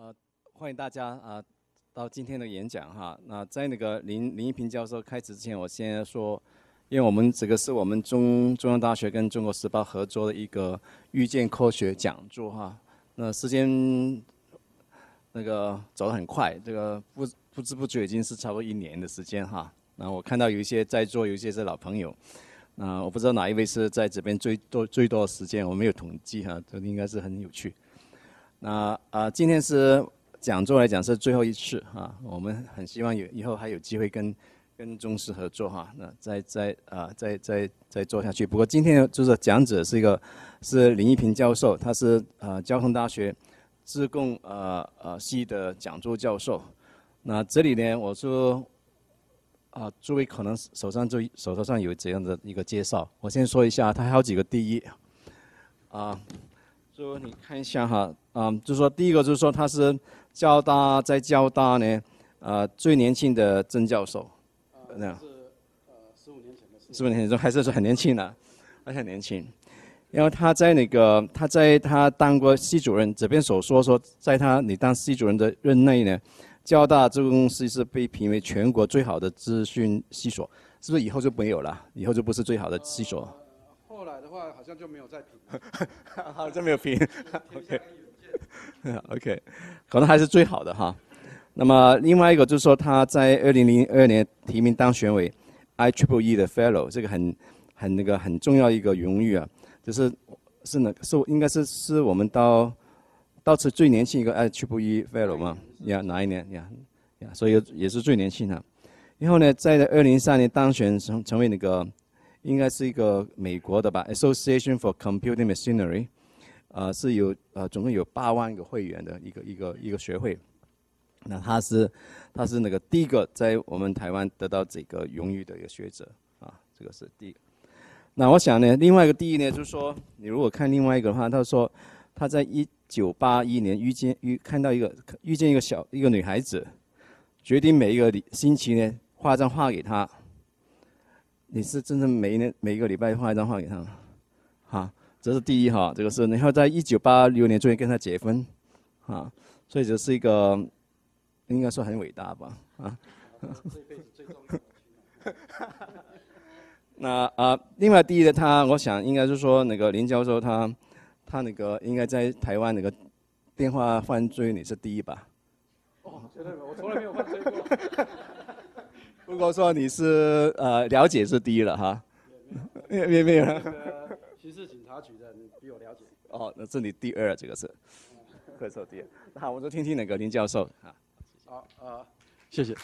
呃，欢迎大家啊，到今天的演讲哈。那在那个林林一平教授开始之前，我先说，因为我们这个是我们中中央大学跟中国时报合作的一个遇见科学讲座哈。那时间那个走得很快，这个不不知不觉已经是超过一年的时间哈。那我看到有一些在座有一些是老朋友，那我不知道哪一位是在这边最多最多的时间，我没有统计哈，这应该是很有趣。那啊，今天是讲座来讲是最后一次啊，我们很希望有以后还有机会跟跟宗师合作哈，那再再啊再再再做下去。不过今天就是讲者是一个是林一平教授，他是啊交通大学自贡啊啊系的讲座教授。那这里呢，我说啊，诸位可能手上就手头上有这样的一个介绍，我先说一下，他还有几个第一啊。说你看一下哈，嗯，就说第一个就是说他是交大在交大呢，呃，最年轻的曾教授，那、样是呃十五年前的事，十五年前就还是说很年轻的，还很年轻。然后他在那个他在他当过系主任，这边所说说，在他你当系主任的任内呢，交大这个公司是被评为全国最好的资讯系所，是不是以后就没有了？以后就不是最好的系所？后来的话，好像就没有再评，好像没有评。OK，OK，可能还是最好的哈。那么另外一个就是说，他在二零零二年提名当选为 i t r i p l e e 的 Fellow，这个很很那个很重要一个荣誉啊。就是是哪是应该是是我们到到此最年轻一个 i p l e e Fellow 嘛？你看哪一年？呀呀，所以也是最年轻的。然后呢，在二零一三年当选成成为那个。应该是一个美国的吧，Association for Computing Machinery，呃，是有呃总共有八万个会员的一个一个一个学会。那他是他是那个第一个在我们台湾得到这个荣誉的一个学者啊，这个是第。一。那我想呢，另外一个第一呢，就是说，你如果看另外一个的话，他说他在一九八一年遇见遇看到一个遇见一个小一个女孩子，决定每一个星期呢画张画给她。你是真正每一年每一个礼拜画一张画给他，哈，这是第一哈，这个是。然后在一九八六年终于跟他结婚，啊，所以这是一个，应该说很伟大吧，啊。这辈子最重要。那啊，另外第一的他，我想应该是说那个林教授他，他那个应该在台湾那个电话犯罪你是第一吧？哦，绝对有，我从来没有犯罪过。如果说你是呃了解是第一了哈，没有没有，没有刑事警察局的你比我了解哦，那这是你第二这个是，可以说第二，那我就听听那个林教授啊。好呃，谢谢。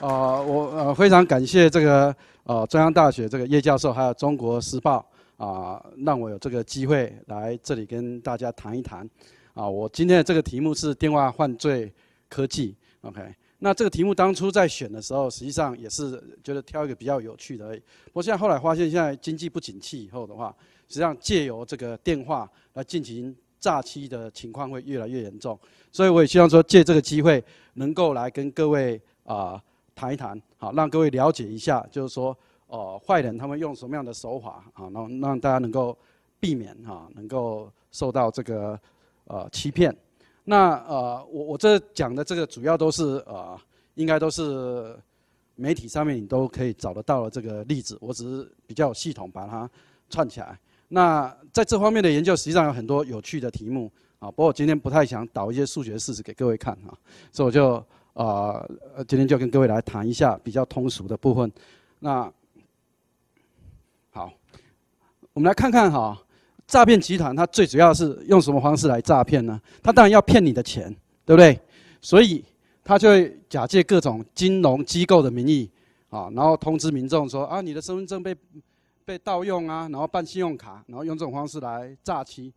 啊，我呃非常感谢这个呃中央大学这个叶教授，还有《中国时报》啊，让我有这个机会来这里跟大家谈一谈。啊，我今天的这个题目是电话犯罪科技，OK。那这个题目当初在选的时候，实际上也是觉得挑一个比较有趣的。不过现在后来发现，现在经济不景气以后的话，实际上借由这个电话来进行诈欺的情况会越来越严重。所以我也希望说，借这个机会能够来跟各位啊谈一谈，好让各位了解一下，就是说哦坏人他们用什么样的手法啊，让让大家能够避免啊，能够受到这个呃欺骗。那呃，我我这讲的这个主要都是呃，应该都是媒体上面你都可以找得到的这个例子。我只是比较系统把它串起来。那在这方面的研究实际上有很多有趣的题目啊，不过我今天不太想导一些数学事实给各位看啊，所以我就呃，今天就跟各位来谈一下比较通俗的部分。那好，我们来看看哈。诈骗集团，它最主要是用什么方式来诈骗呢？他当然要骗你的钱，对不对？所以他就会假借各种金融机构的名义，啊，然后通知民众说啊，你的身份证被被盗用啊，然后办信用卡，然后用这种方式来诈欺。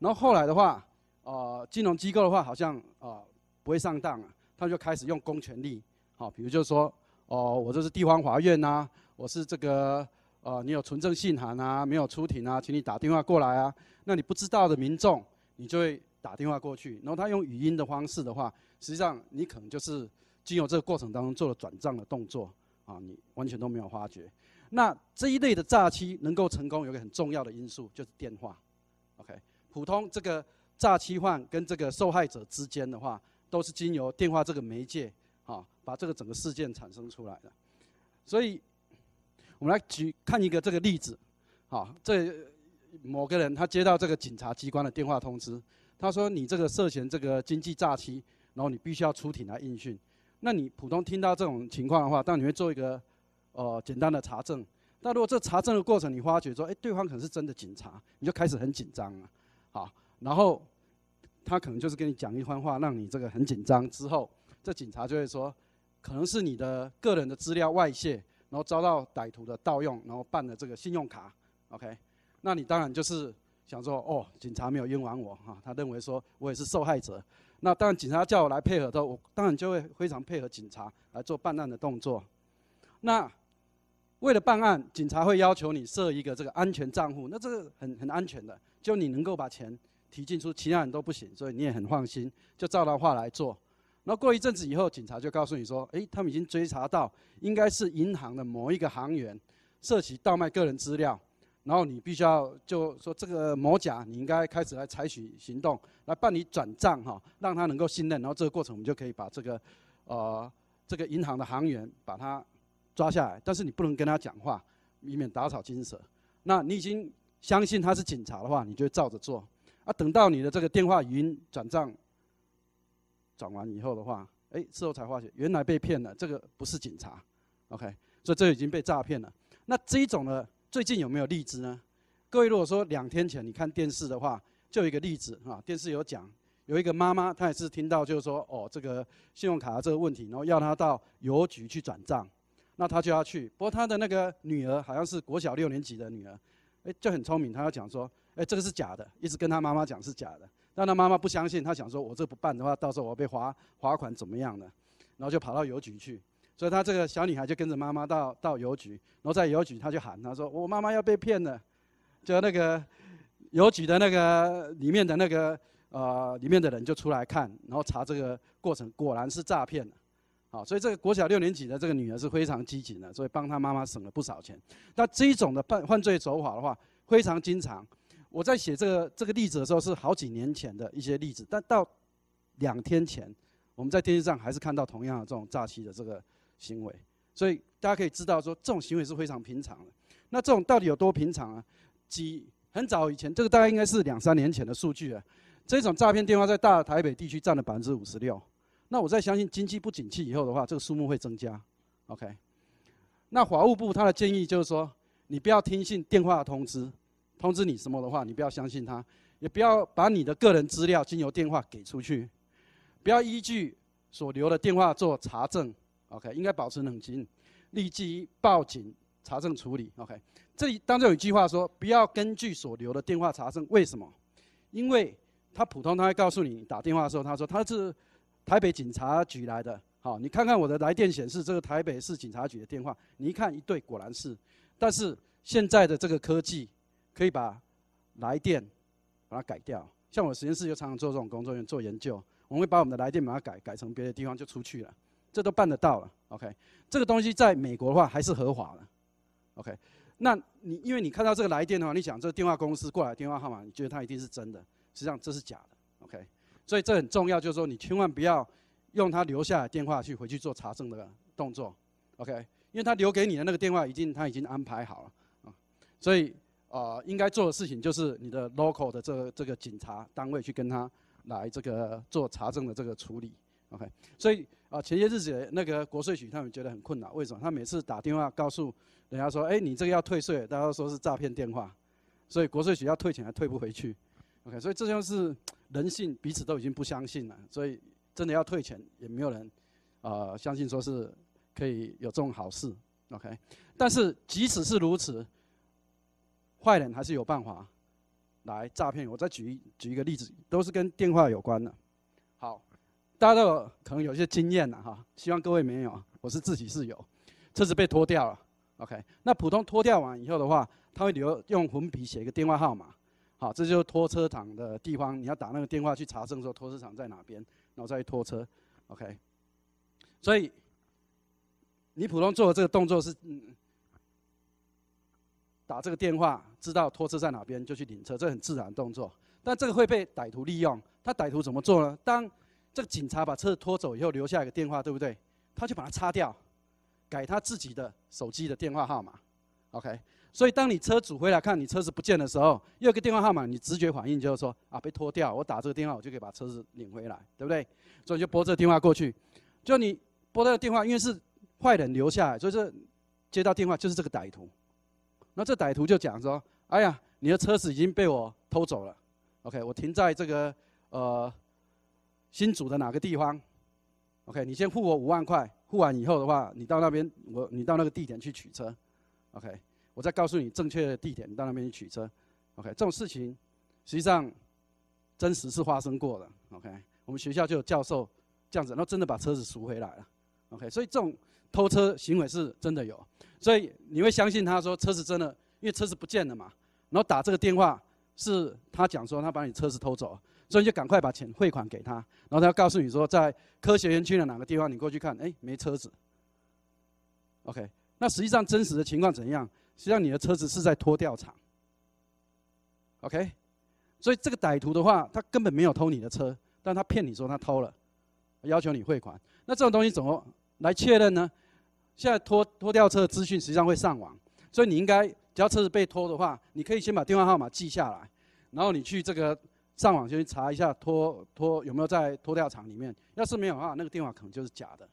然后后来的话，呃，金融机构的话好像呃不会上当啊，他就开始用公权力，好，比如就是说，哦，我这是地方法院啊，我是这个。呃，你有存证信函啊？没有出庭啊？请你打电话过来啊。那你不知道的民众，你就会打电话过去。然后他用语音的方式的话，实际上你可能就是经由这个过程当中做了转账的动作啊，你完全都没有发觉。那这一类的诈欺能够成功，有个很重要的因素就是电话。OK，普通这个诈欺犯跟这个受害者之间的话，都是经由电话这个媒介啊，把这个整个事件产生出来的。所以。我们来举看一个这个例子，好，这某个人他接到这个警察机关的电话通知，他说你这个涉嫌这个经济诈欺，然后你必须要出庭来应讯。那你普通听到这种情况的话，当你会做一个呃简单的查证。但如果这查证的过程你发觉说，哎，对方可能是真的警察，你就开始很紧张了，好，然后他可能就是跟你讲一番话，让你这个很紧张之后，这警察就会说，可能是你的个人的资料外泄。然后遭到歹徒的盗用，然后办了这个信用卡，OK？那你当然就是想说，哦，警察没有冤枉我哈，他认为说我也是受害者。那当然，警察叫我来配合的，我当然就会非常配合警察来做办案的动作。那为了办案，警察会要求你设一个这个安全账户，那这个很很安全的，就你能够把钱提进出，其他人都不行，所以你也很放心，就照他话来做。那过一阵子以后，警察就告诉你说：“哎，他们已经追查到，应该是银行的某一个行员涉及盗卖个人资料，然后你必须要就说这个某甲，你应该开始来采取行动，来办理转账哈，让他能够信任。然后这个过程，我们就可以把这个，呃，这个银行的行员把他抓下来。但是你不能跟他讲话，以免打草惊蛇。那你已经相信他是警察的话，你就照着做。啊，等到你的这个电话语音转账。”转完以后的话，哎，事后才发现原来被骗了，这个不是警察，OK，所以这已经被诈骗了。那这一种呢，最近有没有例子呢？各位如果说两天前你看电视的话，就有一个例子啊，电视有讲有一个妈妈，她也是听到就是说哦，这个信用卡这个问题，然后要她到邮局去转账，那她就要去。不过她的那个女儿好像是国小六年级的女儿，哎，就很聪明，她要讲说，哎，这个是假的，一直跟她妈妈讲是假的。但他妈妈不相信，他想说：“我这不办的话，到时候我被罚罚款怎么样呢？”然后就跑到邮局去。所以，他这个小女孩就跟着妈妈到到邮局，然后在邮局，他就喊他说：“我妈妈要被骗了。”就那个邮局的那个里面的那个呃里面的人就出来看，然后查这个过程，果然是诈骗。好，所以这个国小六年级的这个女儿是非常积极的，所以帮他妈妈省了不少钱。那这一种的犯犯罪手法的话，非常经常。我在写这个这个例子的时候是好几年前的一些例子，但到两天前，我们在电视上还是看到同样的这种诈欺的这个行为，所以大家可以知道说这种行为是非常平常的。那这种到底有多平常啊？几很早以前，这个大概应该是两三年前的数据了。这种诈骗电话在大台北地区占了百分之五十六。那我在相信经济不景气以后的话，这个数目会增加。OK，那法务部他的建议就是说，你不要听信电话通知。通知你什么的话，你不要相信他，也不要把你的个人资料、经由电话给出去，不要依据所留的电话做查证。OK，应该保持冷静，立即报警查证处理。OK，这里当中有一句话说，不要根据所留的电话查证，为什么？因为他普通他会告诉你打电话的时候，他说他是台北警察局来的。好，你看看我的来电显示，这个台北市警察局的电话，你一看一对，果然是。但是现在的这个科技。可以把来电把它改掉，像我实验室就常常做这种工作，用做研究，我们会把我们的来电把它改改成别的地方就出去了，这都办得到了。OK，这个东西在美国的话还是合法的。OK，那你因为你看到这个来电的话，你想这个电话公司过来电话号码，你觉得它一定是真的？实际上这是假的。OK，所以这很重要，就是说你千万不要用他留下的电话去回去做查证的动作。OK，因为他留给你的那个电话已经他已经安排好了啊，所以。啊，应该做的事情就是你的 local 的这这个警察单位去跟他来这个做查证的这个处理，OK。所以啊，前些日子那个国税局他们觉得很困难，为什么？他每次打电话告诉人家说，哎，你这个要退税，大家说是诈骗电话，所以国税局要退钱还退不回去，OK。所以这就是人性彼此都已经不相信了，所以真的要退钱也没有人啊相信说是可以有这种好事，OK。但是即使是如此。坏人还是有办法来诈骗。我再举举一个例子，都是跟电话有关的。好，大家都有可能有一些经验了哈。希望各位没有，我是自己是有。车子被拖掉了，OK。那普通拖掉完以后的话，他会留用粉笔写一个电话号码。好，这就是拖车厂的地方。你要打那个电话去查证说拖车厂在哪边，然后再拖车，OK。所以你普通做的这个动作是嗯。打这个电话，知道拖车在哪边就去领车，这很自然的动作。但这个会被歹徒利用。他歹徒怎么做呢？当这个警察把车拖走以后，留下一个电话，对不对？他就把它擦掉，改他自己的手机的电话号码。OK。所以当你车主回来看你车子不见的时候，有个电话号码，你直觉反应就是说啊，被拖掉，我打这个电话我就可以把车子领回来，对不对？所以就拨这个电话过去。就你拨这的电话，因为是坏人留下来，所以说接到电话就是这个歹徒。那这歹徒就讲说：“哎呀，你的车子已经被我偷走了，OK，我停在这个呃新竹的哪个地方，OK，你先付我五万块，付完以后的话，你到那边我你到那个地点去取车，OK，我再告诉你正确的地点，你到那边去取车，OK，这种事情实际上真实是发生过的，OK，我们学校就有教授这样子，然后真的把车子赎回来了，OK，所以这种偷车行为是真的有。”所以你会相信他说车子真的，因为车子不见了嘛。然后打这个电话是他讲说他把你车子偷走，所以就赶快把钱汇款给他。然后他要告诉你说在科学园区的哪个地方你过去看，哎，没车子。OK，那实际上真实的情况怎样？实际上你的车子是在拖吊场。OK，所以这个歹徒的话，他根本没有偷你的车，但他骗你说他偷了，要求你汇款。那这种东西怎么来确认呢？现在拖拖吊车的资讯实际上会上网，所以你应该只要车子被拖的话，你可以先把电话号码记下来，然后你去这个上网先查一下拖拖有没有在拖吊场里面。要是没有的话，那个电话可能就是假的。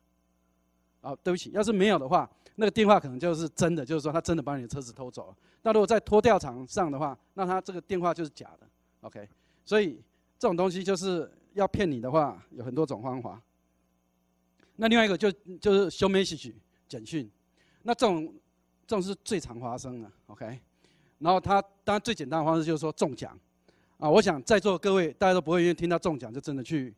啊，对不起，要是没有的话，那个电话可能就是真的，就是说他真的把你的车子偷走了。那如果在拖吊场上的话，那他这个电话就是假的。OK，所以这种东西就是要骗你的话，有很多种方法。那另外一个就就是 message。简讯，那这种这种是最常发生的，OK。然后他当然最简单的方式就是说中奖啊。我想在座各位大家都不会愿意听到中奖就真的去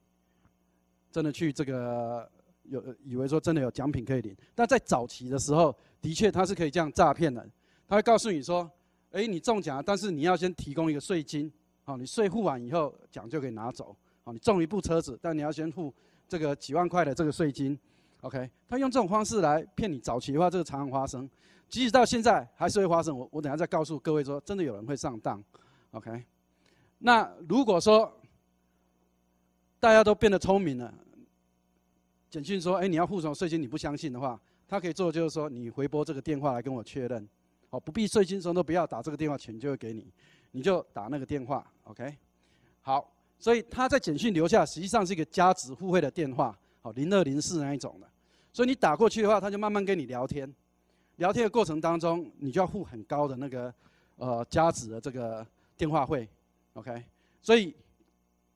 真的去这个有以为说真的有奖品可以领。但在早期的时候，的确他是可以这样诈骗的。他会告诉你说，哎，你中奖，但是你要先提供一个税金，好，你税付完以后奖就可以拿走，好，你中一部车子，但你要先付这个几万块的这个税金。OK，他用这种方式来骗你，早期的话这个常常发生，即使到现在还是会发生。我我等下再告诉各位说，真的有人会上当。OK，那如果说大家都变得聪明了，简讯说，哎，你要付什么税金，你不相信的话，他可以做的就是说，你回拨这个电话来跟我确认，哦，不必税金什么都不要打这个电话，钱就会给你，你就打那个电话。OK，好，所以他在简讯留下，实际上是一个价值互惠的电话。好，零二零四那一种的，所以你打过去的话，他就慢慢跟你聊天，聊天的过程当中，你就要付很高的那个呃，加值的这个电话费，OK？所以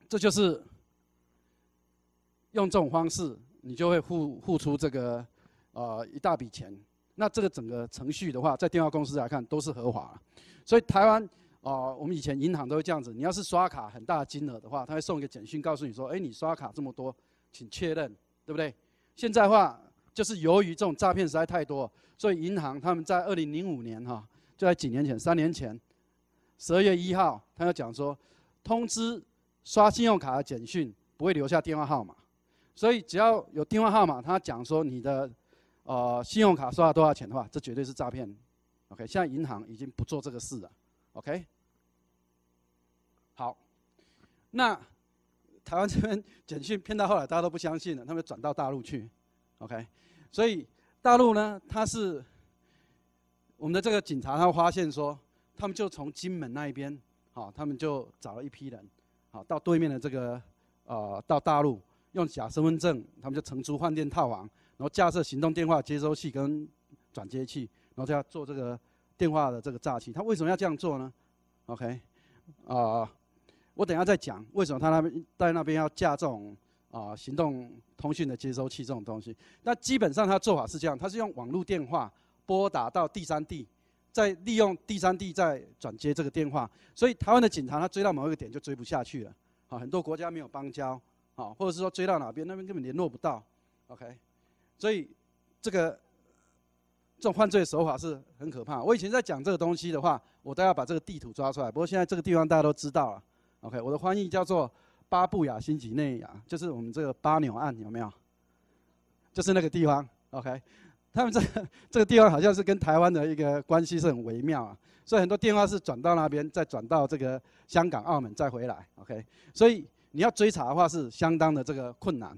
这就是用这种方式，你就会付付出这个呃一大笔钱。那这个整个程序的话，在电话公司来看都是合法，所以台湾啊，我们以前银行都会这样子，你要是刷卡很大金额的话，他会送一个简讯告诉你说，哎，你刷卡这么多。请确认，对不对？现在话就是由于这种诈骗实在太多，所以银行他们在二零零五年哈，就在几年前三年前十二月一号，他就讲说，通知刷信用卡的简讯不会留下电话号码，所以只要有电话号码，他讲说你的呃信用卡刷了多少钱的话，这绝对是诈骗。OK，现在银行已经不做这个事了。OK，好，那。台湾这边简讯骗到后来，大家都不相信了，他们转到大陆去，OK？所以大陆呢，他是我们的这个警察，他发现说，他们就从金门那一边，好，他们就找了一批人，好，到对面的这个，呃，到大陆用假身份证，他们就承租饭店套房，然后架设行动电话接收器跟转接器，然后再做这个电话的这个诈欺。他为什么要这样做呢？OK？啊。我等下再讲为什么他那边在那边要架这种啊行动通讯的接收器这种东西。那基本上他做法是这样，他是用网络电话拨打到第三地，再利用第三地再转接这个电话。所以台湾的警察他追到某一个点就追不下去了，啊，很多国家没有邦交，啊，或者是说追到哪边那边根本联络不到，OK。所以这个这种犯罪手法是很可怕。我以前在讲这个东西的话，我都要把这个地图抓出来。不过现在这个地方大家都知道了。OK，我的翻译叫做巴布亚新几内亚，就是我们这个巴纽案有没有？就是那个地方，OK，他们这这个地方好像是跟台湾的一个关系是很微妙啊，所以很多电话是转到那边，再转到这个香港、澳门再回来，OK，所以你要追查的话是相当的这个困难。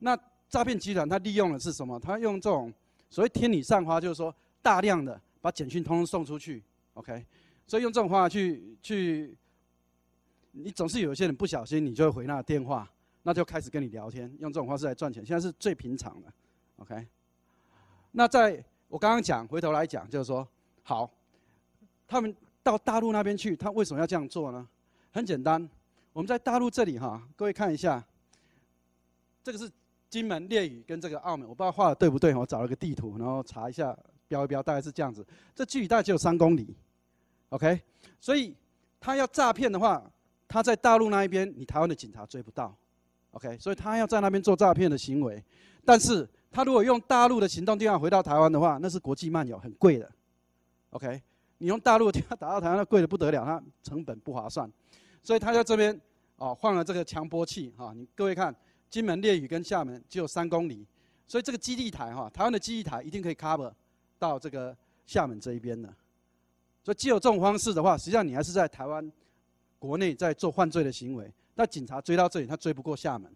那诈骗集团他利用的是什么？他用这种所谓天女散花，就是说大量的把简讯通通送出去，OK，所以用这种方法去去。你总是有一些人不小心，你就会回那个电话，那就开始跟你聊天，用这种方式来赚钱。现在是最平常的，OK。那在我刚刚讲，回头来讲，就是说，好，他们到大陆那边去，他为什么要这样做呢？很简单，我们在大陆这里哈，各位看一下，这个是金门、烈屿跟这个澳门，我不知道画的对不对，我找了个地图，然后查一下，标一标，大概是这样子，这距离大概只有三公里，OK。所以他要诈骗的话。他在大陆那一边，你台湾的警察追不到，OK，所以他要在那边做诈骗的行为。但是他如果用大陆的行动电话回到台湾的话，那是国际漫游，很贵的，OK。你用大陆的电话打到台湾，那贵的不得了，它成本不划算。所以他在这边啊，换了这个强波器哈，你各位看，金门烈屿跟厦门只有三公里，所以这个基地台哈，台湾的基地台一定可以 cover 到这个厦门这一边的。所以既有这种方式的话，实际上你还是在台湾。国内在做犯罪的行为，那警察追到这里，他追不过厦门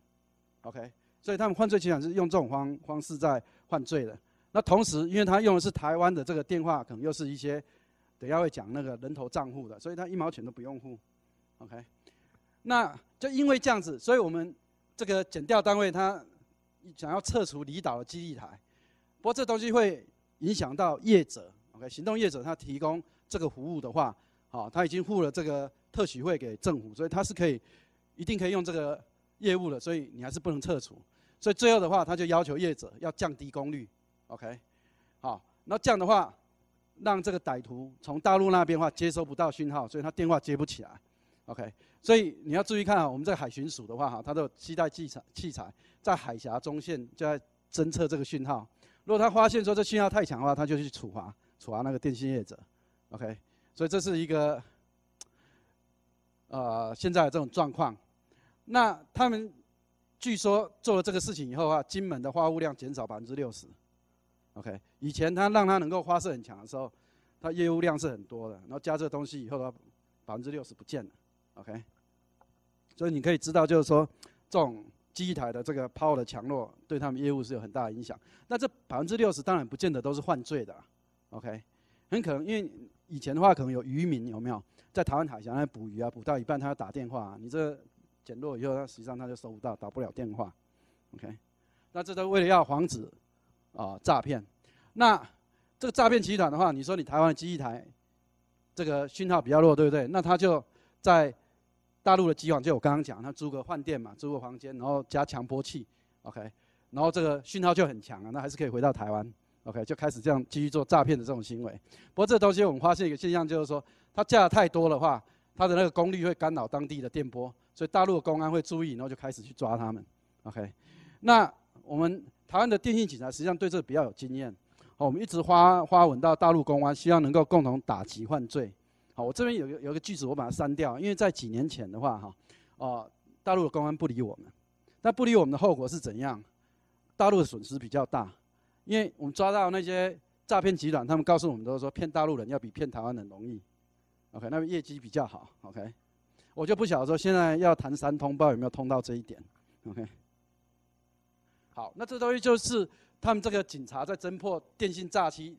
，OK？所以他们犯罪集团是用这种方方式在犯罪的。那同时，因为他用的是台湾的这个电话，可能又是一些等下会讲那个人头账户的，所以他一毛钱都不用付，OK？那就因为这样子，所以我们这个检调单位，他想要撤除离岛的基地台，不过这东西会影响到业者，OK？行动业者他提供这个服务的话，好，他已经付了这个。特许会给政府，所以它是可以，一定可以用这个业务的，所以你还是不能撤除。所以最后的话，他就要求业者要降低功率。OK，好，那这样的话，让这个歹徒从大陆那边话接收不到讯号，所以他电话接不起来。OK，所以你要注意看啊，我们这个海巡署的话哈，它的携带器材器材在海峡中线就在侦测这个讯号。如果他发现说这讯号太强的话，他就去处罚处罚那个电信业者。OK，所以这是一个。呃，现在这种状况，那他们据说做了这个事情以后啊，金门的花物量减少百分之六十，OK，以前他让他能够花色很强的时候，他业务量是很多的，然后加这个东西以后他百分之六十不见了，OK，所以你可以知道就是说，这种机台的这个 power 的强弱对他们业务是有很大的影响。那这百分之六十当然不见得都是犯罪的，OK，很可能因为。以前的话，可能有渔民有没有在台湾海峡那捕鱼啊？捕到一半，他要打电话，你这减弱以后，他实际上他就收不到，打不了电话。OK，那这都为了要防止啊诈骗。那这个诈骗集团的话，你说你台湾的机台这个讯号比较弱，对不对？那他就在大陆的机房，就我刚刚讲，他租个饭店嘛，租个房间，然后加强波器，OK，然后这个讯号就很强了，那还是可以回到台湾。OK，就开始这样继续做诈骗的这种行为。不过这东西我们发现一个现象，就是说他架的太多的话，他的那个功率会干扰当地的电波，所以大陆的公安会注意，然后就开始去抓他们。OK，那我们台湾的电信警察实际上对这个比较有经验。好，我们一直花花文到大陆公安，希望能够共同打击犯罪。好，我这边有有有个句子我把它删掉，因为在几年前的话，哈，哦，大陆的公安不理我们，那不理我们的后果是怎样？大陆的损失比较大。因为我们抓到那些诈骗集团，他们告诉我们都是说骗大陆人要比骗台湾人容易，OK？那么业绩比较好，OK？我就不晓得说现在要谈三通不知道有没有通到这一点，OK？好，那这东西就是他们这个警察在侦破电信诈欺，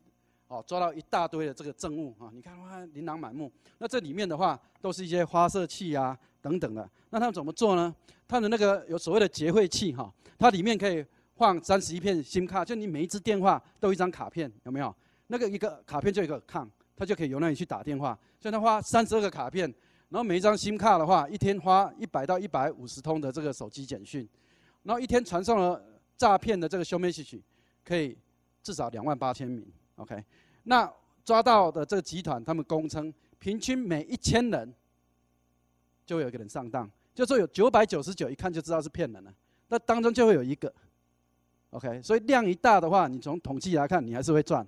哦，抓到一大堆的这个证物啊，你看哇，琳琅满目。那这里面的话，都是一些发射器啊等等的。那他们怎么做呢？他的那个有所谓的结汇器哈，它里面可以。换三十一片新卡，就你每一只电话都一张卡片，有没有？那个一个卡片就一个卡，它就可以由那里去打电话。所以他花三十二个卡片，然后每一张新卡的话，一天花一百到一百五十通的这个手机简讯，然后一天传送了诈骗的这个 g 息，可以至少两万八千名。OK，那抓到的这个集团，他们公称平均每一千人就会有一个人上当，就说有九百九十九，一看就知道是骗人的，那当中就会有一个。OK，所以量一大的话，你从统计来看，你还是会赚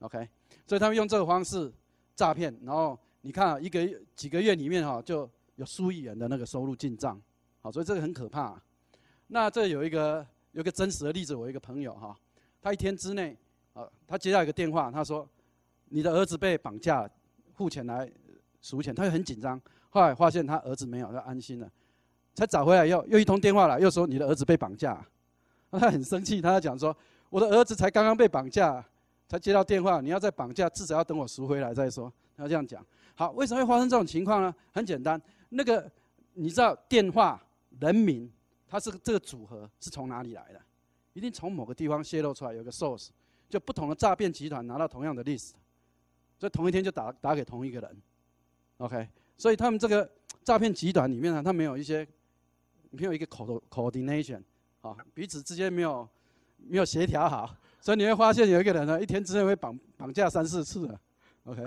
，OK，所以他们用这个方式诈骗，然后你看一个几个月里面哈，就有数亿元的那个收入进账，好，所以这个很可怕。那这有一个有个真实的例子，我一个朋友哈，他一天之内，呃，他接到一个电话，他说你的儿子被绑架，付钱来赎钱，他就很紧张，后来发现他儿子没有，他安心了，才找回来又又一通电话来，又说你的儿子被绑架。他很生气，他讲说：“我的儿子才刚刚被绑架，才接到电话，你要再绑架，至少要等我赎回来再说。”他这样讲。好，为什么会发生这种情况呢？很简单，那个你知道电话人名，它是这个组合是从哪里来的？一定从某个地方泄露出来，有个 source，就不同的诈骗集团拿到同样的 list，所以同一天就打打给同一个人。OK，所以他们这个诈骗集团里面呢，他没有一些没有一个 coordination。好，彼此之间没有没有协调好，所以你会发现有一个人呢，一天之内会绑绑架三四次的。OK，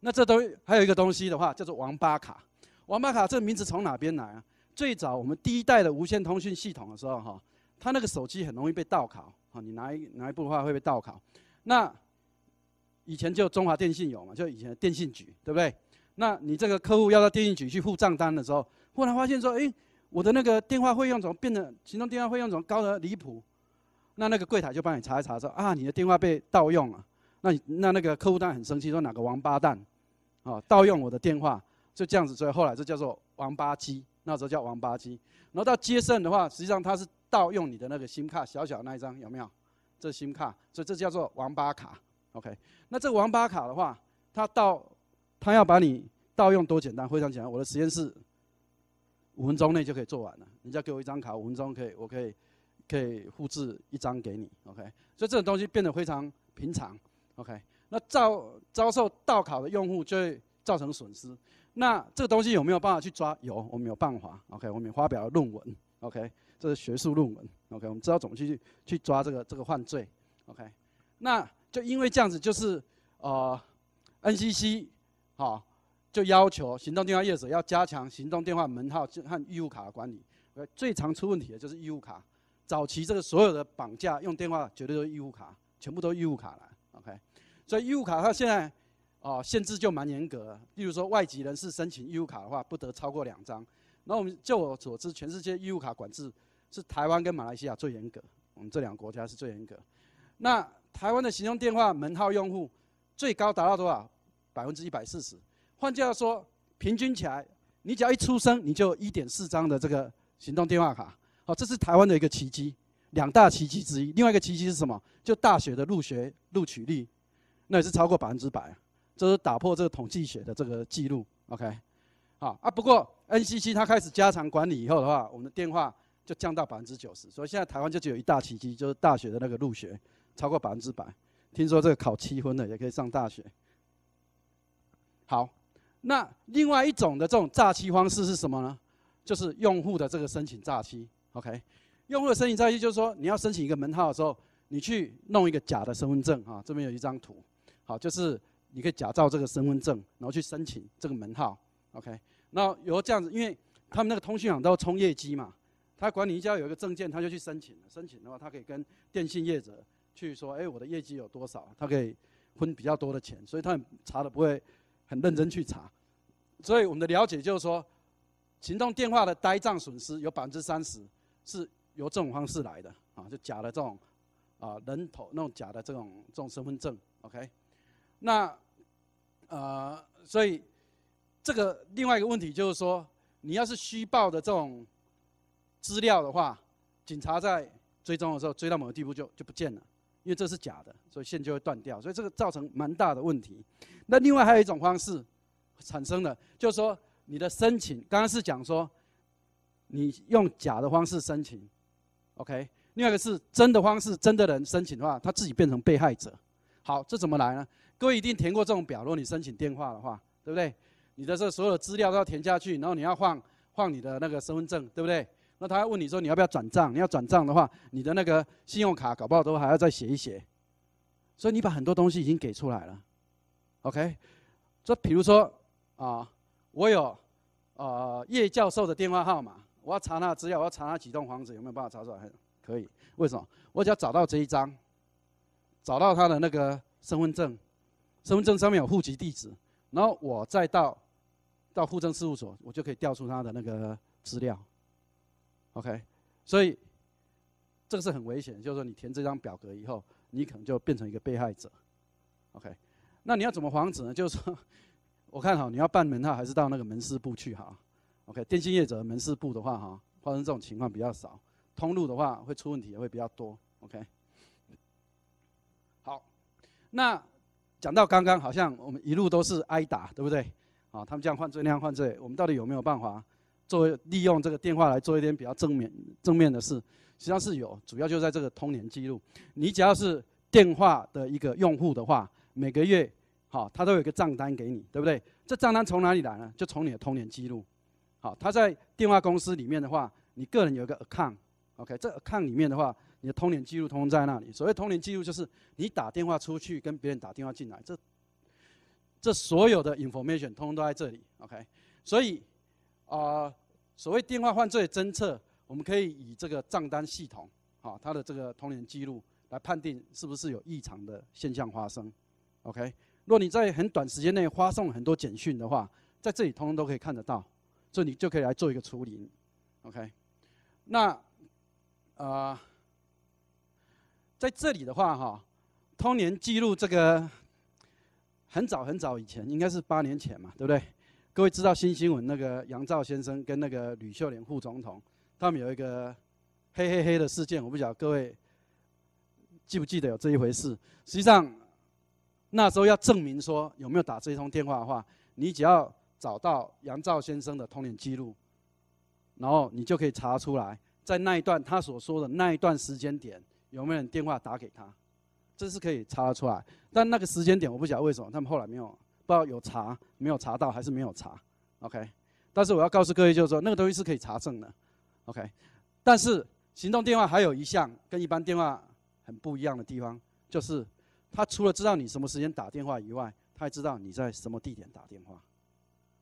那这都还有一个东西的话，叫做“王八卡”。王八卡这名字从哪边来啊？最早我们第一代的无线通讯系统的时候，哈，他那个手机很容易被盗卡。啊，你拿一拿一部的话会被盗卡。那以前就中华电信有嘛，就以前的电信局，对不对？那你这个客户要到电信局去付账单的时候，忽然发现说，哎。我的那个电话费用怎么变得其动电话费用怎么高得离谱？那那个柜台就帮你查一查，说啊，你的电话被盗用了。那那那个客户当然很生气，说哪个王八蛋哦，盗用我的电话，就这样子。所以后来就叫做王八机，那时候叫王八机。然后到接线的话，实际上他是盗用你的那个 sim 卡，小小的那一张有没有？这是 sim 卡，所以这叫做王八卡。OK，那这个王八卡的话，他盗，他要把你盗用多简单，非常简单。我的实验室。五分钟内就可以做完了。你只要给我一张卡，五分钟可以，我可以，可以复制一张给你。OK，所以这种东西变得非常平常。OK，那遭遭受盗考的用户就会造成损失。那这个东西有没有办法去抓？有，我们有办法。OK，我们发表论文。OK，这是学术论文。OK，我们知道怎么去去抓这个这个犯罪。OK，那就因为这样子，就是呃，NCC，好。就要求行动电话业者要加强行动电话门号和义务卡的管理。呃，最常出问题的就是义务卡。早期这个所有的绑架用电话绝对都义务卡，全部都义务卡了。OK，所以义务卡它现在哦限制就蛮严格。例如说外籍人士申请义务卡的话，不得超过两张。那我们就我所知，全世界义务卡管制是台湾跟马来西亚最严格。我们这两个国家是最严格。那台湾的行动电话门号用户最高达到多少？百分之一百四十。换句话说，平均起来，你只要一出生，你就一点四张的这个行动电话卡。好，这是台湾的一个奇迹，两大奇迹之一。另外一个奇迹是什么？就大学的入学录取率，那也是超过百分之百，这是打破这个统计学的这个记录。OK，好啊。不过 NCC 它开始加强管理以后的话，我们的电话就降到百分之九十。所以现在台湾就只有一大奇迹，就是大学的那个入学超过百分之百。听说这个考七分的也可以上大学。好。那另外一种的这种诈欺方式是什么呢？就是用户的这个申请诈欺。OK，用户的申请诈欺就是说，你要申请一个门号的时候，你去弄一个假的身份证啊。这边有一张图，好，就是你可以假造这个身份证，然后去申请这个门号。OK，那有这样子，因为他们那个通讯网都冲业绩嘛，他管你一家有一个证件，他就去申请了。申请的话，他可以跟电信业者去说，哎，我的业绩有多少，他可以分比较多的钱，所以他们查的不会很认真去查。所以我们的了解就是说，行动电话的呆账损失有百分之三十是由这种方式来的啊，就假的这种啊人头那种假的这种这种身份证，OK？那呃，所以这个另外一个问题就是说，你要是虚报的这种资料的话，警察在追踪的时候追到某个地步就就不见了，因为这是假的，所以线就会断掉，所以这个造成蛮大的问题。那另外还有一种方式。产生的就是说，你的申请刚刚是讲说，你用假的方式申请，OK。另外一个是真的方式，真的人申请的话，他自己变成被害者。好，这怎么来呢？各位一定填过这种表，如果你申请电话的话，对不对？你的这所有的资料都要填下去，然后你要换换你的那个身份证，对不对？那他要问你说你要不要转账？你要转账的话，你的那个信用卡搞不好都还要再写一写。所以你把很多东西已经给出来了，OK。这比如说。啊，我有啊叶教授的电话号码，我要查那资料，我要查那几栋房子有没有办法查出来？可以，为什么？我只要找到这一张，找到他的那个身份证，身份证上面有户籍地址，然后我再到到户政事务所，我就可以调出他的那个资料。OK，所以这个是很危险，就是说你填这张表格以后，你可能就变成一个被害者。OK，那你要怎么防止呢？就是说。我看哈，你要办门号还是到那个门市部去哈？OK，电信业者门市部的话哈，发生这种情况比较少，通路的话会出问题也会比较多。OK，好，那讲到刚刚好像我们一路都是挨打，对不对？啊，他们这样犯罪，那样犯罪，我们到底有没有办法做利用这个电话来做一点比较正面正面的事？实际上是有，主要就在这个通联记录，你只要是电话的一个用户的话，每个月。好，他都有一个账单给你，对不对？这账单从哪里来呢？就从你的通联记录。好，他在电话公司里面的话，你个人有一个 account，OK？这 account 里面的话，你的通联记录通通在那里。所谓通联记录，就是你打电话出去跟别人打电话进来，这这所有的 information 通通都在这里，OK？所以啊，所谓电话犯罪侦测，我们可以以这个账单系统，好，它的这个通联记录来判定是不是有异常的现象发生，OK？若你在很短时间内发送很多简讯的话，在这里通通都可以看得到，所以你就可以来做一个处理，OK？那呃，在这里的话哈，通年记录这个很早很早以前，应该是八年前嘛，对不对？各位知道新新闻那个杨照先生跟那个吕秀莲副总统，他们有一个黑黑黑的事件，我不晓得各位记不记得有这一回事？实际上。那时候要证明说有没有打这一通电话的话，你只要找到杨照先生的通讯记录，然后你就可以查出来，在那一段他所说的那一段时间点有没有人电话打给他，这是可以查得出来。但那个时间点我不晓得为什么他们后来没有，不知道有查没有查到还是没有查。OK，但是我要告诉各位就是说那个东西是可以查证的。OK，但是行动电话还有一项跟一般电话很不一样的地方就是。他除了知道你什么时间打电话以外，他还知道你在什么地点打电话，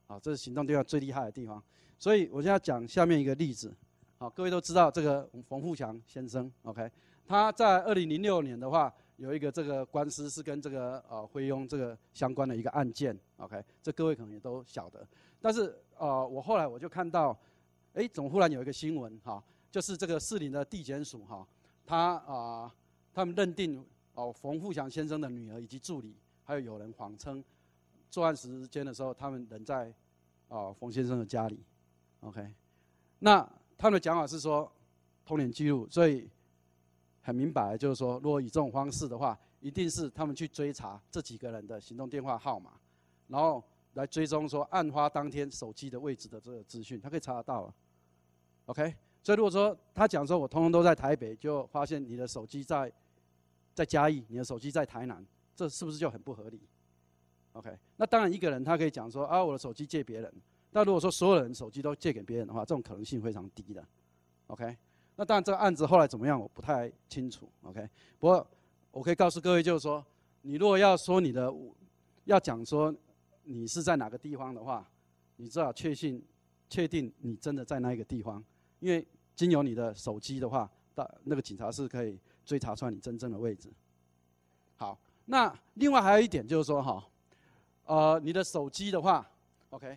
啊，这是行动电话最厉害的地方。所以我现在讲下面一个例子，好，各位都知道这个冯富强先生，OK，他在二零零六年的话有一个这个官司是跟这个呃菲佣这个相关的一个案件，OK，这各位可能也都晓得。但是呃，我后来我就看到，哎，总忽然有一个新闻哈，就是这个市里的地检署哈，他啊，他们认定。哦，冯富祥先生的女儿以及助理，还有有人谎称作案时间的时候，他们人在哦，冯先生的家里。OK，那他们的讲法是说通联记录，所以很明白，就是说如果以这种方式的话，一定是他们去追查这几个人的行动电话号码，然后来追踪说案发当天手机的位置的这个资讯，他可以查得到。OK，所以如果说他讲说我通通都在台北，就发现你的手机在。在嘉义，你的手机在台南，这是不是就很不合理？OK，那当然，一个人他可以讲说啊，我的手机借别人。但如果说所有人手机都借给别人的话，这种可能性非常低的。OK，那当然这个案子后来怎么样，我不太清楚。OK，不过我可以告诉各位，就是说，你如果要说你的，要讲说你是在哪个地方的话，你至少确信、确定你真的在那一个地方，因为经由你的手机的话。大那个警察是可以追查出来你真正的位置。好，那另外还有一点就是说哈，呃，你的手机的话，OK，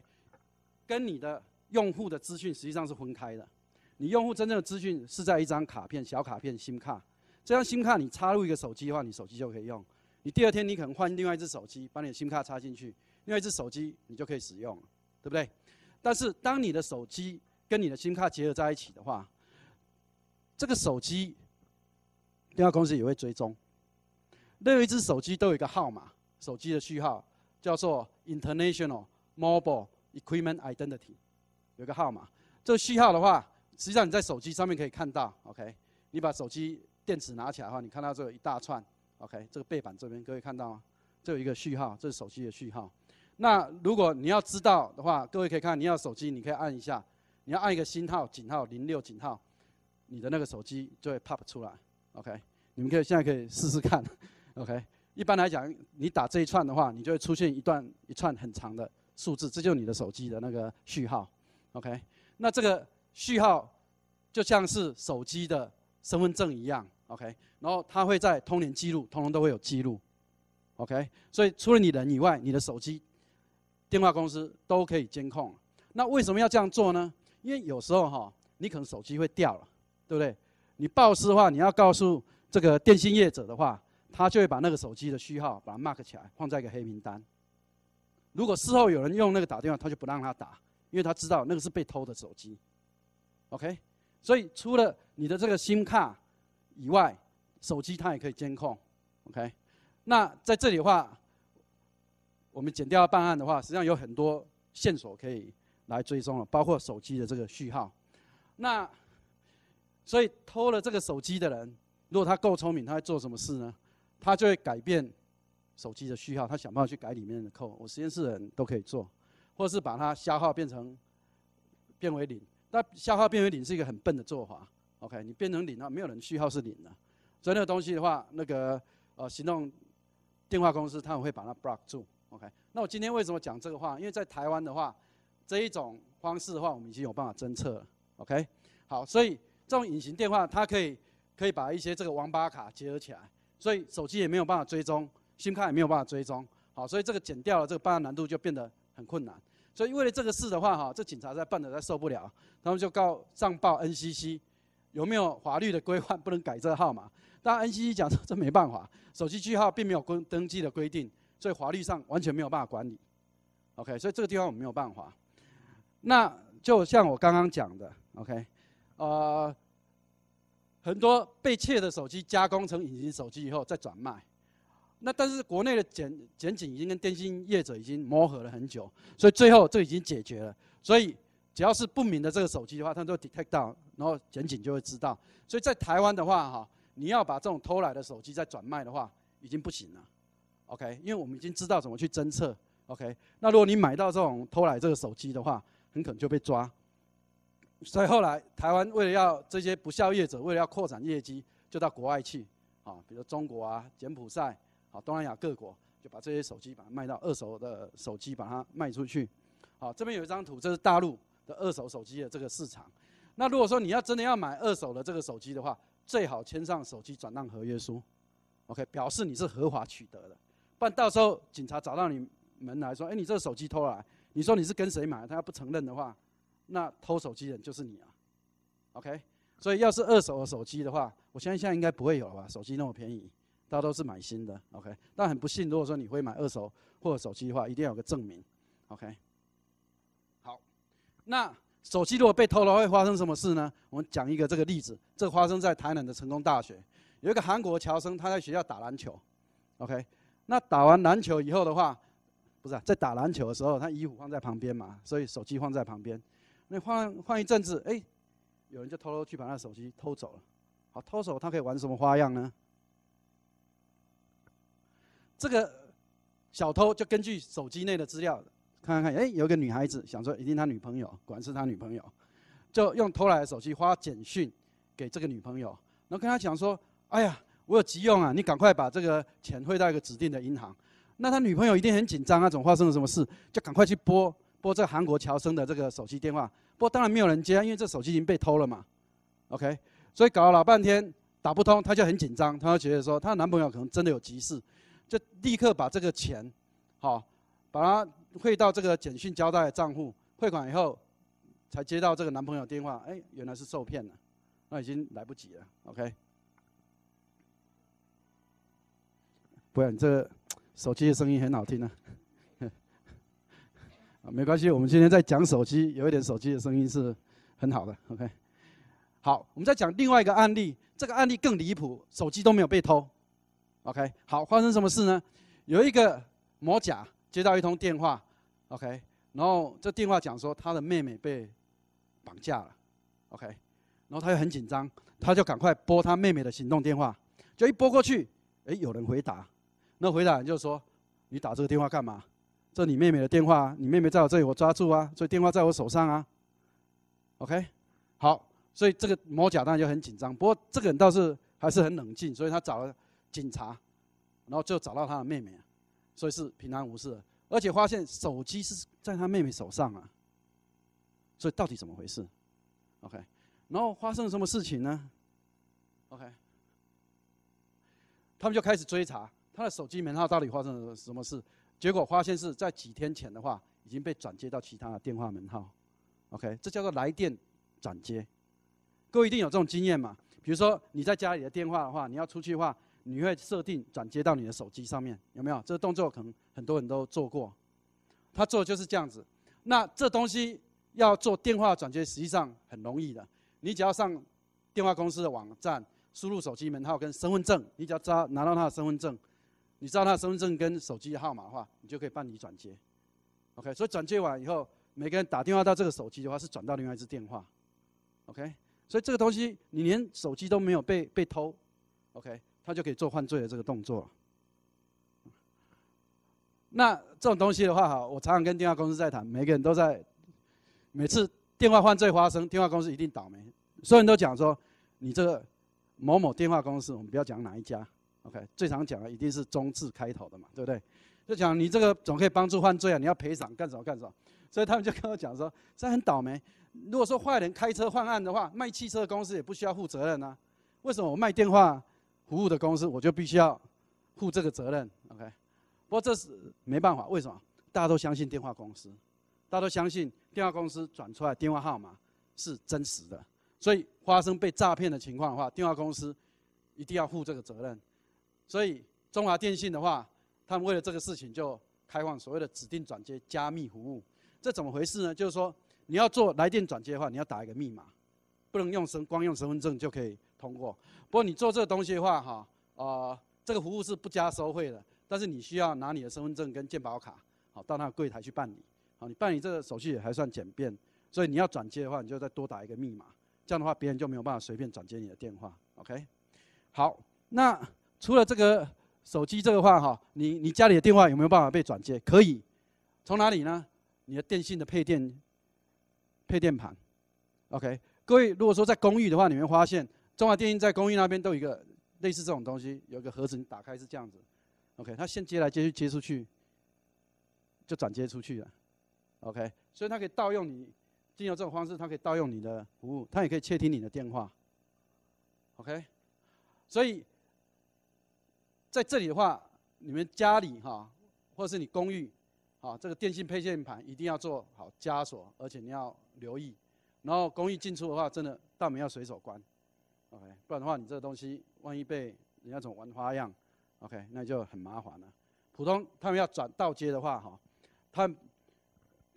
跟你的用户的资讯实际上是分开的。你用户真正的资讯是在一张卡片，小卡片，SIM 卡。这张 SIM 卡你插入一个手机的话，你手机就可以用。你第二天你可能换另外一只手机，把你的 SIM 卡插进去，另外一只手机你就可以使用，对不对？但是当你的手机跟你的 SIM 卡结合在一起的话，这个手机，电话公司也会追踪。何一只手机都有一个号码，手机的序号叫做 International Mobile Equipment Identity，有个号码。这个序号的话，实际上你在手机上面可以看到，OK？你把手机电池拿起来的话，你看到这有一大串，OK？这个背板这边各位看到吗？这有一个序号，这是手机的序号。那如果你要知道的话，各位可以看，你要手机你可以按一下，你要按一个星号井号零六井号。你的那个手机就会 pop 出来，OK？你们可以现在可以试试看，OK？一般来讲，你打这一串的话，你就会出现一段一串很长的数字，这就是你的手机的那个序号，OK？那这个序号就像是手机的身份证一样，OK？然后它会在通联记录，通通都会有记录，OK？所以除了你人以外，你的手机，电话公司都可以监控。那为什么要这样做呢？因为有时候哈，你可能手机会掉了。对不对？你报失的话，你要告诉这个电信业者的话，他就会把那个手机的序号把它 mark 起来，放在一个黑名单。如果事后有人用那个打电话，他就不让他打，因为他知道那个是被偷的手机。OK？所以除了你的这个 SIM 卡以外，手机它也可以监控。OK？那在这里的话，我们剪掉办案的话，实际上有很多线索可以来追踪了，包括手机的这个序号。那所以偷了这个手机的人，如果他够聪明，他会做什么事呢？他就会改变手机的序号，他想办法去改里面的扣。我实验室的人都可以做，或者是把它消耗变成变为零。那消耗变为零是一个很笨的做法。OK，你变成零了，没有人序号是零了。所以那个东西的话，那个呃行动电话公司他们会把它 block 住。OK，那我今天为什么讲这个话？因为在台湾的话，这一种方式的话，我们已经有办法侦测。了。OK，好，所以。这种隐形电话，它可以可以把一些这个王八卡结合起来，所以手机也没有办法追踪，新卡也没有办法追踪，好，所以这个减掉了，这个办案难度就变得很困难。所以为了这个事的话，哈，这警察在办的在受不了，他们就告上报 NCC，有没有法律的规范不能改这个号码？但 NCC 讲说这没办法，手机区号并没有规登记的规定，所以法律上完全没有办法管理。OK，所以这个地方我们没有办法。那就像我刚刚讲的，OK。呃，很多被窃的手机加工成隐形手机以后再转卖，那但是国内的检检警已经跟电信业者已经磨合了很久，所以最后就已经解决了。所以只要是不明的这个手机的话，就都 detect 到，然后检警就会知道。所以在台湾的话哈，你要把这种偷来的手机再转卖的话，已经不行了。OK，因为我们已经知道怎么去侦测。OK，那如果你买到这种偷来这个手机的话，很可能就被抓。所以后来，台湾为了要这些不效业者，为了要扩展业绩，就到国外去，啊，比如中国啊、柬埔寨、啊东南亚各国，就把这些手机把它卖到二手的手机，把它卖出去。好，这边有一张图，这是大陆的二手手机的这个市场。那如果说你要真的要买二手的这个手机的话，最好签上手机转让合约书，OK，表示你是合法取得的。不然到时候警察找到你们来说，哎，你这个手机偷来，你说你是跟谁买，他要不承认的话。那偷手机人就是你啊，OK？所以要是二手的手机的话，我相信现在应该不会有了吧？手机那么便宜，大家都是买新的，OK？但很不幸，如果说你会买二手或者手机的话，一定要有个证明，OK？好，那手机如果被偷了会发生什么事呢？我们讲一个这个例子，这个发生在台南的成功大学，有一个韩国侨生，他在学校打篮球，OK？那打完篮球以后的话，不是啊、在打篮球的时候，他衣服放在旁边嘛，所以手机放在旁边。那换换一阵子，哎，有人就偷偷去把他的手机偷走了。好，偷走他可以玩什么花样呢？这个小偷就根据手机内的资料，看看看，哎，有个女孩子，想说一定他女朋友，果然是他女朋友，就用偷来的手机发简讯给这个女朋友，然后跟他讲说：，哎呀，我有急用啊，你赶快把这个钱汇到一个指定的银行。那他女朋友一定很紧张啊，总发生了什么事，就赶快去拨。拨这韩国乔生的这个手机电话，不过当然没有人接，因为这手机已经被偷了嘛。OK，所以搞了老半天打不通，她就很紧张，她就觉得说她男朋友可能真的有急事，就立刻把这个钱，好，把它汇到这个简讯交代的账户，汇款以后才接到这个男朋友电话，哎，原来是受骗了，那已经来不及了。OK，不然你这手机的声音很好听啊。啊，没关系，我们今天在讲手机，有一点手机的声音是很好的。OK，好，我们在讲另外一个案例，这个案例更离谱，手机都没有被偷。OK，好，发生什么事呢？有一个魔甲接到一通电话。OK，然后这电话讲说他的妹妹被绑架了。OK，然后他又很紧张，他就赶快拨他妹妹的行动电话，就一拨过去，哎，有人回答，那回答人就说：“你打这个电话干嘛？”这你妹妹的电话，你妹妹在我这里，我抓住啊，所以电话在我手上啊。OK，好，所以这个某甲当然就很紧张，不过这个人倒是还是很冷静，所以他找了警察，然后就找到他的妹妹，所以是平安无事，而且发现手机是在他妹妹手上啊。所以到底怎么回事？OK，然后发生了什么事情呢？OK，他们就开始追查他的手机门号到底发生了什么事。结果发现是在几天前的话已经被转接到其他的电话门号，OK，这叫做来电转接。各位一定有这种经验嘛？比如说你在家里的电话的话，你要出去的话，你会设定转接到你的手机上面，有没有？这个动作可能很多人都做过。他做的就是这样子。那这东西要做电话转接，实际上很容易的。你只要上电话公司的网站，输入手机门号跟身份证，你只要道拿到他的身份证。你知道他身份证跟手机号码的话，你就可以办理转接，OK？所以转接完以后，每个人打电话到这个手机的话，是转到另外一支电话，OK？所以这个东西，你连手机都没有被被偷，OK？他就可以做犯罪的这个动作。那这种东西的话，哈，我常常跟电话公司在谈，每个人都在，每次电话犯罪发生，电话公司一定倒霉。所有人都讲说，你这个某某电话公司，我们不要讲哪一家。OK，最常讲的一定是中字开头的嘛，对不对？就讲你这个总可以帮助犯罪啊，你要赔偿干什么干什么？所以他们就跟我讲说：这很倒霉。如果说坏人开车犯案的话，卖汽车的公司也不需要负责任啊。为什么我卖电话服务的公司，我就必须要负这个责任？OK，不过这是没办法，为什么？大家都相信电话公司，大家都相信电话公司转出来电话号码是真实的，所以发生被诈骗的情况的话，电话公司一定要负这个责任。所以，中华电信的话，他们为了这个事情就开放所谓的指定转接加密服务。这怎么回事呢？就是说，你要做来电转接的话，你要打一个密码，不能用身光用身份证就可以通过。不过你做这个东西的话，哈，呃，这个服务是不加收费的，但是你需要拿你的身份证跟健保卡，好，到那柜台去办理。好，你办理这个手续也还算简便。所以你要转接的话，你就再多打一个密码。这样的话，别人就没有办法随便转接你的电话。OK，好，那。除了这个手机这个话哈，你你家里的电话有没有办法被转接？可以，从哪里呢？你的电信的配电配电盘，OK。各位如果说在公寓的话，你会发现中华电信在公寓那边都有一个类似这种东西，有一个盒子，打开是这样子，OK。他先接来接去接出去，就转接出去了，OK。所以他可以盗用你，经由这种方式，他可以盗用你的服务，他也可以窃听你的电话，OK。所以。在这里的话，你们家里哈，或是你公寓，啊，这个电信配件盘一定要做好加锁，而且你要留意。然后公寓进出的话，真的大门要随手关，OK，不然的话，你这个东西万一被人家怎么玩花样，OK，那就很麻烦了。普通他们要转倒接的话，哈，他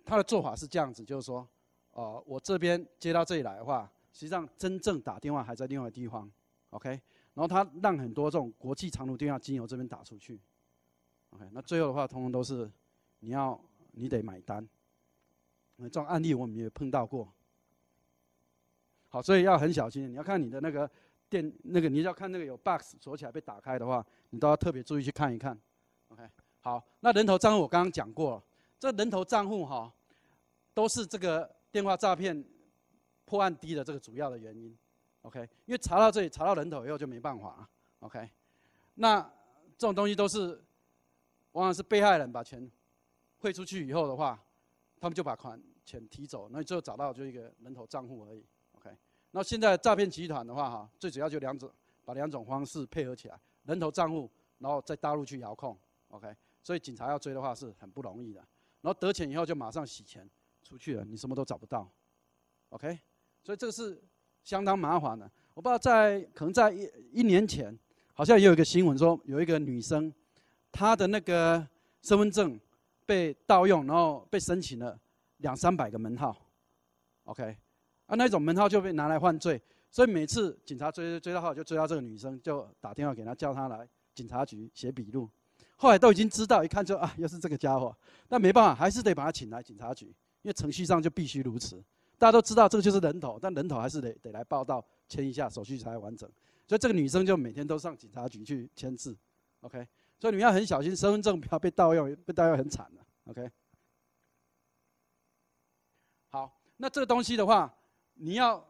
他的做法是这样子，就是说，哦，我这边接到这里来的话，实际上真正打电话还在另外地方，OK。然后他让很多这种国际长途电话经由这边打出去，OK，那最后的话通常都是你要你得买单，这种案例我们也碰到过。好，所以要很小心，你要看你的那个电那个，你要看那个有 box 锁起来被打开的话，你都要特别注意去看一看，OK。好，那人头账户我刚刚讲过了，这人头账户哈都是这个电话诈骗破案低的这个主要的原因。OK，因为查到这里，查到人头以后就没办法了。OK，那这种东西都是往往是被害人把钱汇出去以后的话，他们就把款钱提走，那你最后找到就一个人头账户而已。OK，那现在诈骗集团的话哈，最主要就两种，把两种方式配合起来，人头账户，然后在大陆去遥控。OK，所以警察要追的话是很不容易的。然后得钱以后就马上洗钱出去了，你什么都找不到。OK，所以这个是。相当麻烦的。我不知道在可能在一一年前，好像也有一个新闻说，有一个女生，她的那个身份证被盗用，然后被申请了两三百个门号。OK，啊，那一种门号就被拿来犯罪，所以每次警察追追到号，就追到这个女生，就打电话给她，叫她来警察局写笔录。后来都已经知道，一看就啊，又是这个家伙。但没办法，还是得把她请来警察局，因为程序上就必须如此。大家都知道这个就是人头，但人头还是得得来报到签一下手续才完整，所以这个女生就每天都上警察局去签字。OK，所以你们要很小心，身份证不要被盗用，被盗用很惨的。OK，好，那这个东西的话，你要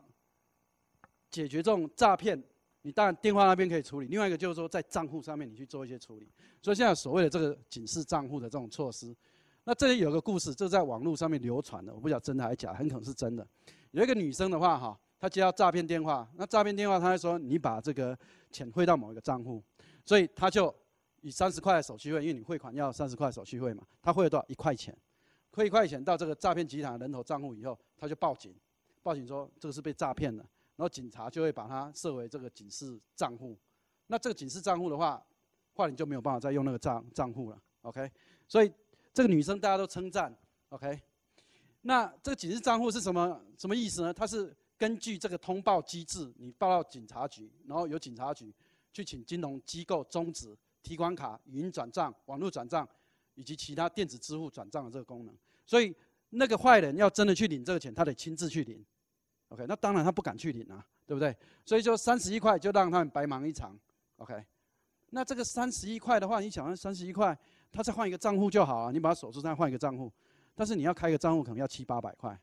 解决这种诈骗，你当然电话那边可以处理，另外一个就是说在账户上面你去做一些处理。所以现在所谓的这个警示账户的这种措施。那这里有个故事，就在网络上面流传的，我不晓得真的还是假，很可能是真的。有一个女生的话哈，她接到诈骗电话，那诈骗电话她就说：“你把这个钱汇到某一个账户。”所以她就以三十块的手续费，因为你汇款要三十块手续费嘛。她汇了多少？一块钱，汇一块钱到这个诈骗集团的人头账户以后，她就报警，报警说这个是被诈骗的，然后警察就会把她设为这个警示账户。那这个警示账户的话，话你就没有办法再用那个账账户了。OK，所以。这个女生大家都称赞，OK？那这个警示账户是什么？什么意思呢？它是根据这个通报机制，你报到警察局，然后由警察局去请金融机构终止提款卡、音转账、网络转账以及其他电子支付转账的这个功能。所以那个坏人要真的去领这个钱，他得亲自去领，OK？那当然他不敢去领啊，对不对？所以就三十一块，就让他们白忙一场，OK？那这个三十一块的话，你想要三十一块。他再换一个账户就好了，你把他锁住，再换一个账户，但是你要开一个账户可能要七八百块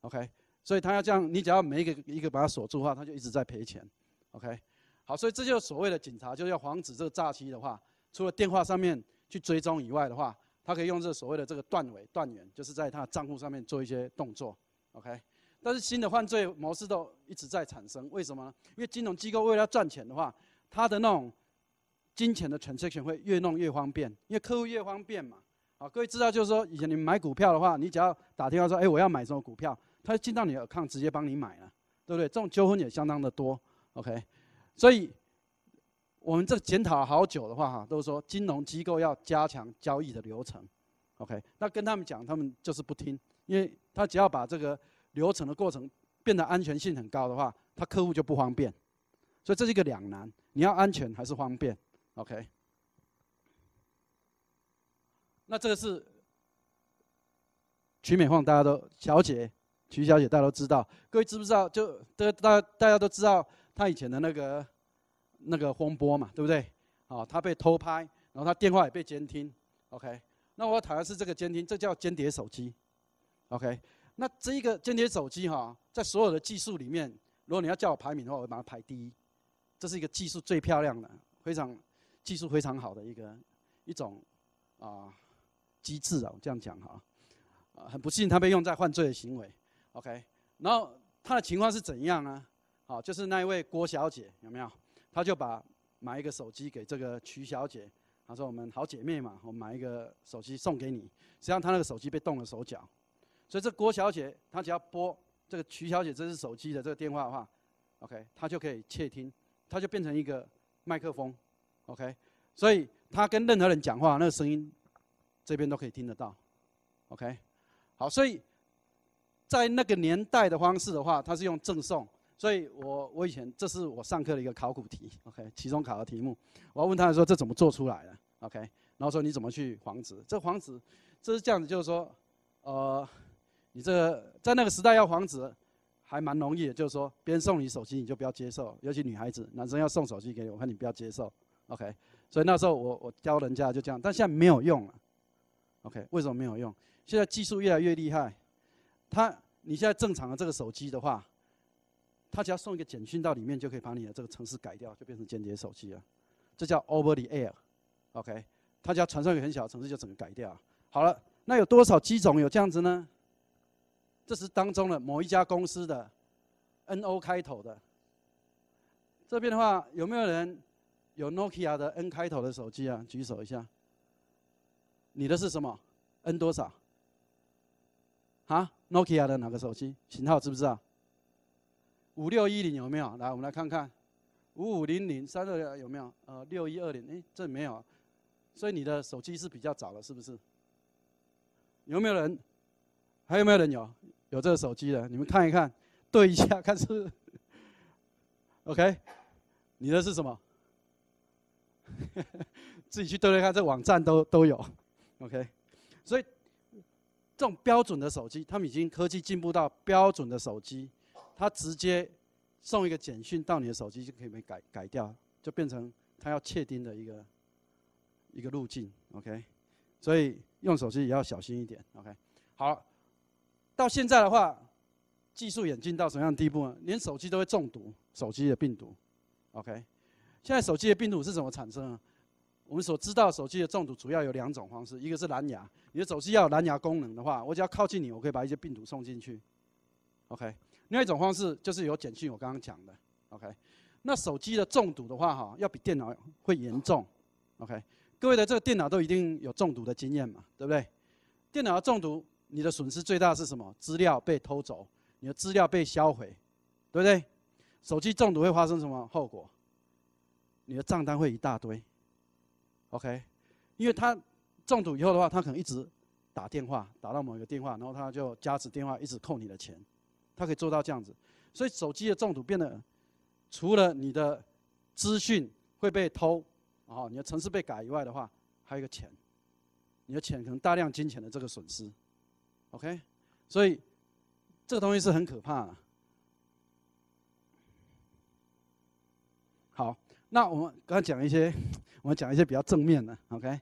，OK？所以他要这样，你只要每一个一个把他锁住的话，他就一直在赔钱，OK？好，所以这就是所谓的警察就要防止这个诈欺的话，除了电话上面去追踪以外的话，他可以用这所谓的这个断尾断源，就是在他的账户上面做一些动作，OK？但是新的犯罪模式都一直在产生，为什么？因为金融机构为了赚钱的话，他的那种。金钱的 transaction 会越弄越方便，因为客户越方便嘛。啊，各位知道就是说，以前你们买股票的话，你只要打电话说，哎，我要买什么股票，他进到你耳抗直接帮你买了，对不对？这种纠纷也相当的多。OK，所以，我们这检讨了好久的话哈，都是说金融机构要加强交易的流程。OK，那跟他们讲，他们就是不听，因为他只要把这个流程的过程变得安全性很高的话，他客户就不方便，所以这是一个两难，你要安全还是方便？OK，那这个是曲美凤，大家都小姐曲小姐，大家都知道。各位知不知道？就这个大大家都知道她以前的那个那个风波嘛，对不对？哦，她被偷拍，然后她电话也被监听。OK，那我谈的是这个监听，这叫间谍手机。OK，那这一个间谍手机哈，在所有的技术里面，如果你要叫我排名的话，我会把它排第一。这是一个技术最漂亮的，非常。技术非常好的一个一种啊机制啊，我这样讲哈，啊，很不幸，他被用在犯罪的行为。OK，然后他的情况是怎样啊？好，就是那一位郭小姐有没有？她就把买一个手机给这个瞿小姐，她说我们好姐妹嘛，我买一个手机送给你。实际上，她那个手机被动了手脚，所以这郭小姐她只要拨这个瞿小姐这只手机的这个电话的话，OK，她就可以窃听，她就变成一个麦克风。OK，所以他跟任何人讲话，那个声音这边都可以听得到。OK，好，所以在那个年代的方式的话，他是用赠送。所以我我以前这是我上课的一个考古题，OK，期中考的题目，我要问他说这怎么做出来的？OK，然后说你怎么去黄纸？这黄纸，这是这样子，就是说，呃，你这在那个时代要黄纸还蛮容易的，就是说别人送你手机你就不要接受，尤其女孩子，男生要送手机给你，我看你不要接受。OK，所以那时候我我教人家就这样，但现在没有用了。OK，为什么没有用？现在技术越来越厉害，他你现在正常的这个手机的话，他只要送一个简讯到里面，就可以把你的这个城市改掉，就变成间谍手机了。这叫 Over the Air，OK，他只要传送一个很小的城市就整个改掉。好了，那有多少机种有这样子呢？这是当中的某一家公司的 NO 开头的。这边的话有没有人？有 Nokia 的 N 开头的手机啊，举手一下。你的是什么？N 多少？啊，Nokia 的哪个手机型号？知不知道？五六一零有没有？来，我们来看看，五五零零三二有没有？呃，六一二零，哎，这没有。所以你的手机是比较早了，是不是？有没有人？还有没有人有有这个手机的？你们看一看，对一下，看是。OK，你的是什么？自己去对对看，这网站都都有，OK。所以这种标准的手机，他们已经科技进步到标准的手机，他直接送一个简讯到你的手机就可以被改改掉，就变成他要窃听的一个一个路径，OK。所以用手机也要小心一点，OK。好，到现在的话，技术演进到什么样地步呢？连手机都会中毒，手机的病毒，OK。现在手机的病毒是怎么产生？我们所知道手机的中毒主要有两种方式，一个是蓝牙，你的手机要有蓝牙功能的话，我只要靠近你，我可以把一些病毒送进去，OK。另外一种方式就是有简讯，我刚刚讲的，OK。那手机的中毒的话，哈，要比电脑会严重，OK。各位的这个电脑都一定有中毒的经验嘛，对不对？电脑中毒，你的损失最大是什么？资料被偷走，你的资料被销毁，对不对？手机中毒会发生什么后果？你的账单会一大堆，OK，因为他中毒以后的话，他可能一直打电话打到某一个电话，然后他就加持电话一直扣你的钱，他可以做到这样子。所以手机的中毒变得，除了你的资讯会被偷，啊，你的城市被改以外的话，还有一个钱，你的钱可能大量金钱的这个损失，OK，所以这个东西是很可怕的。好。那我们刚才讲一些，我们讲一些比较正面的，OK？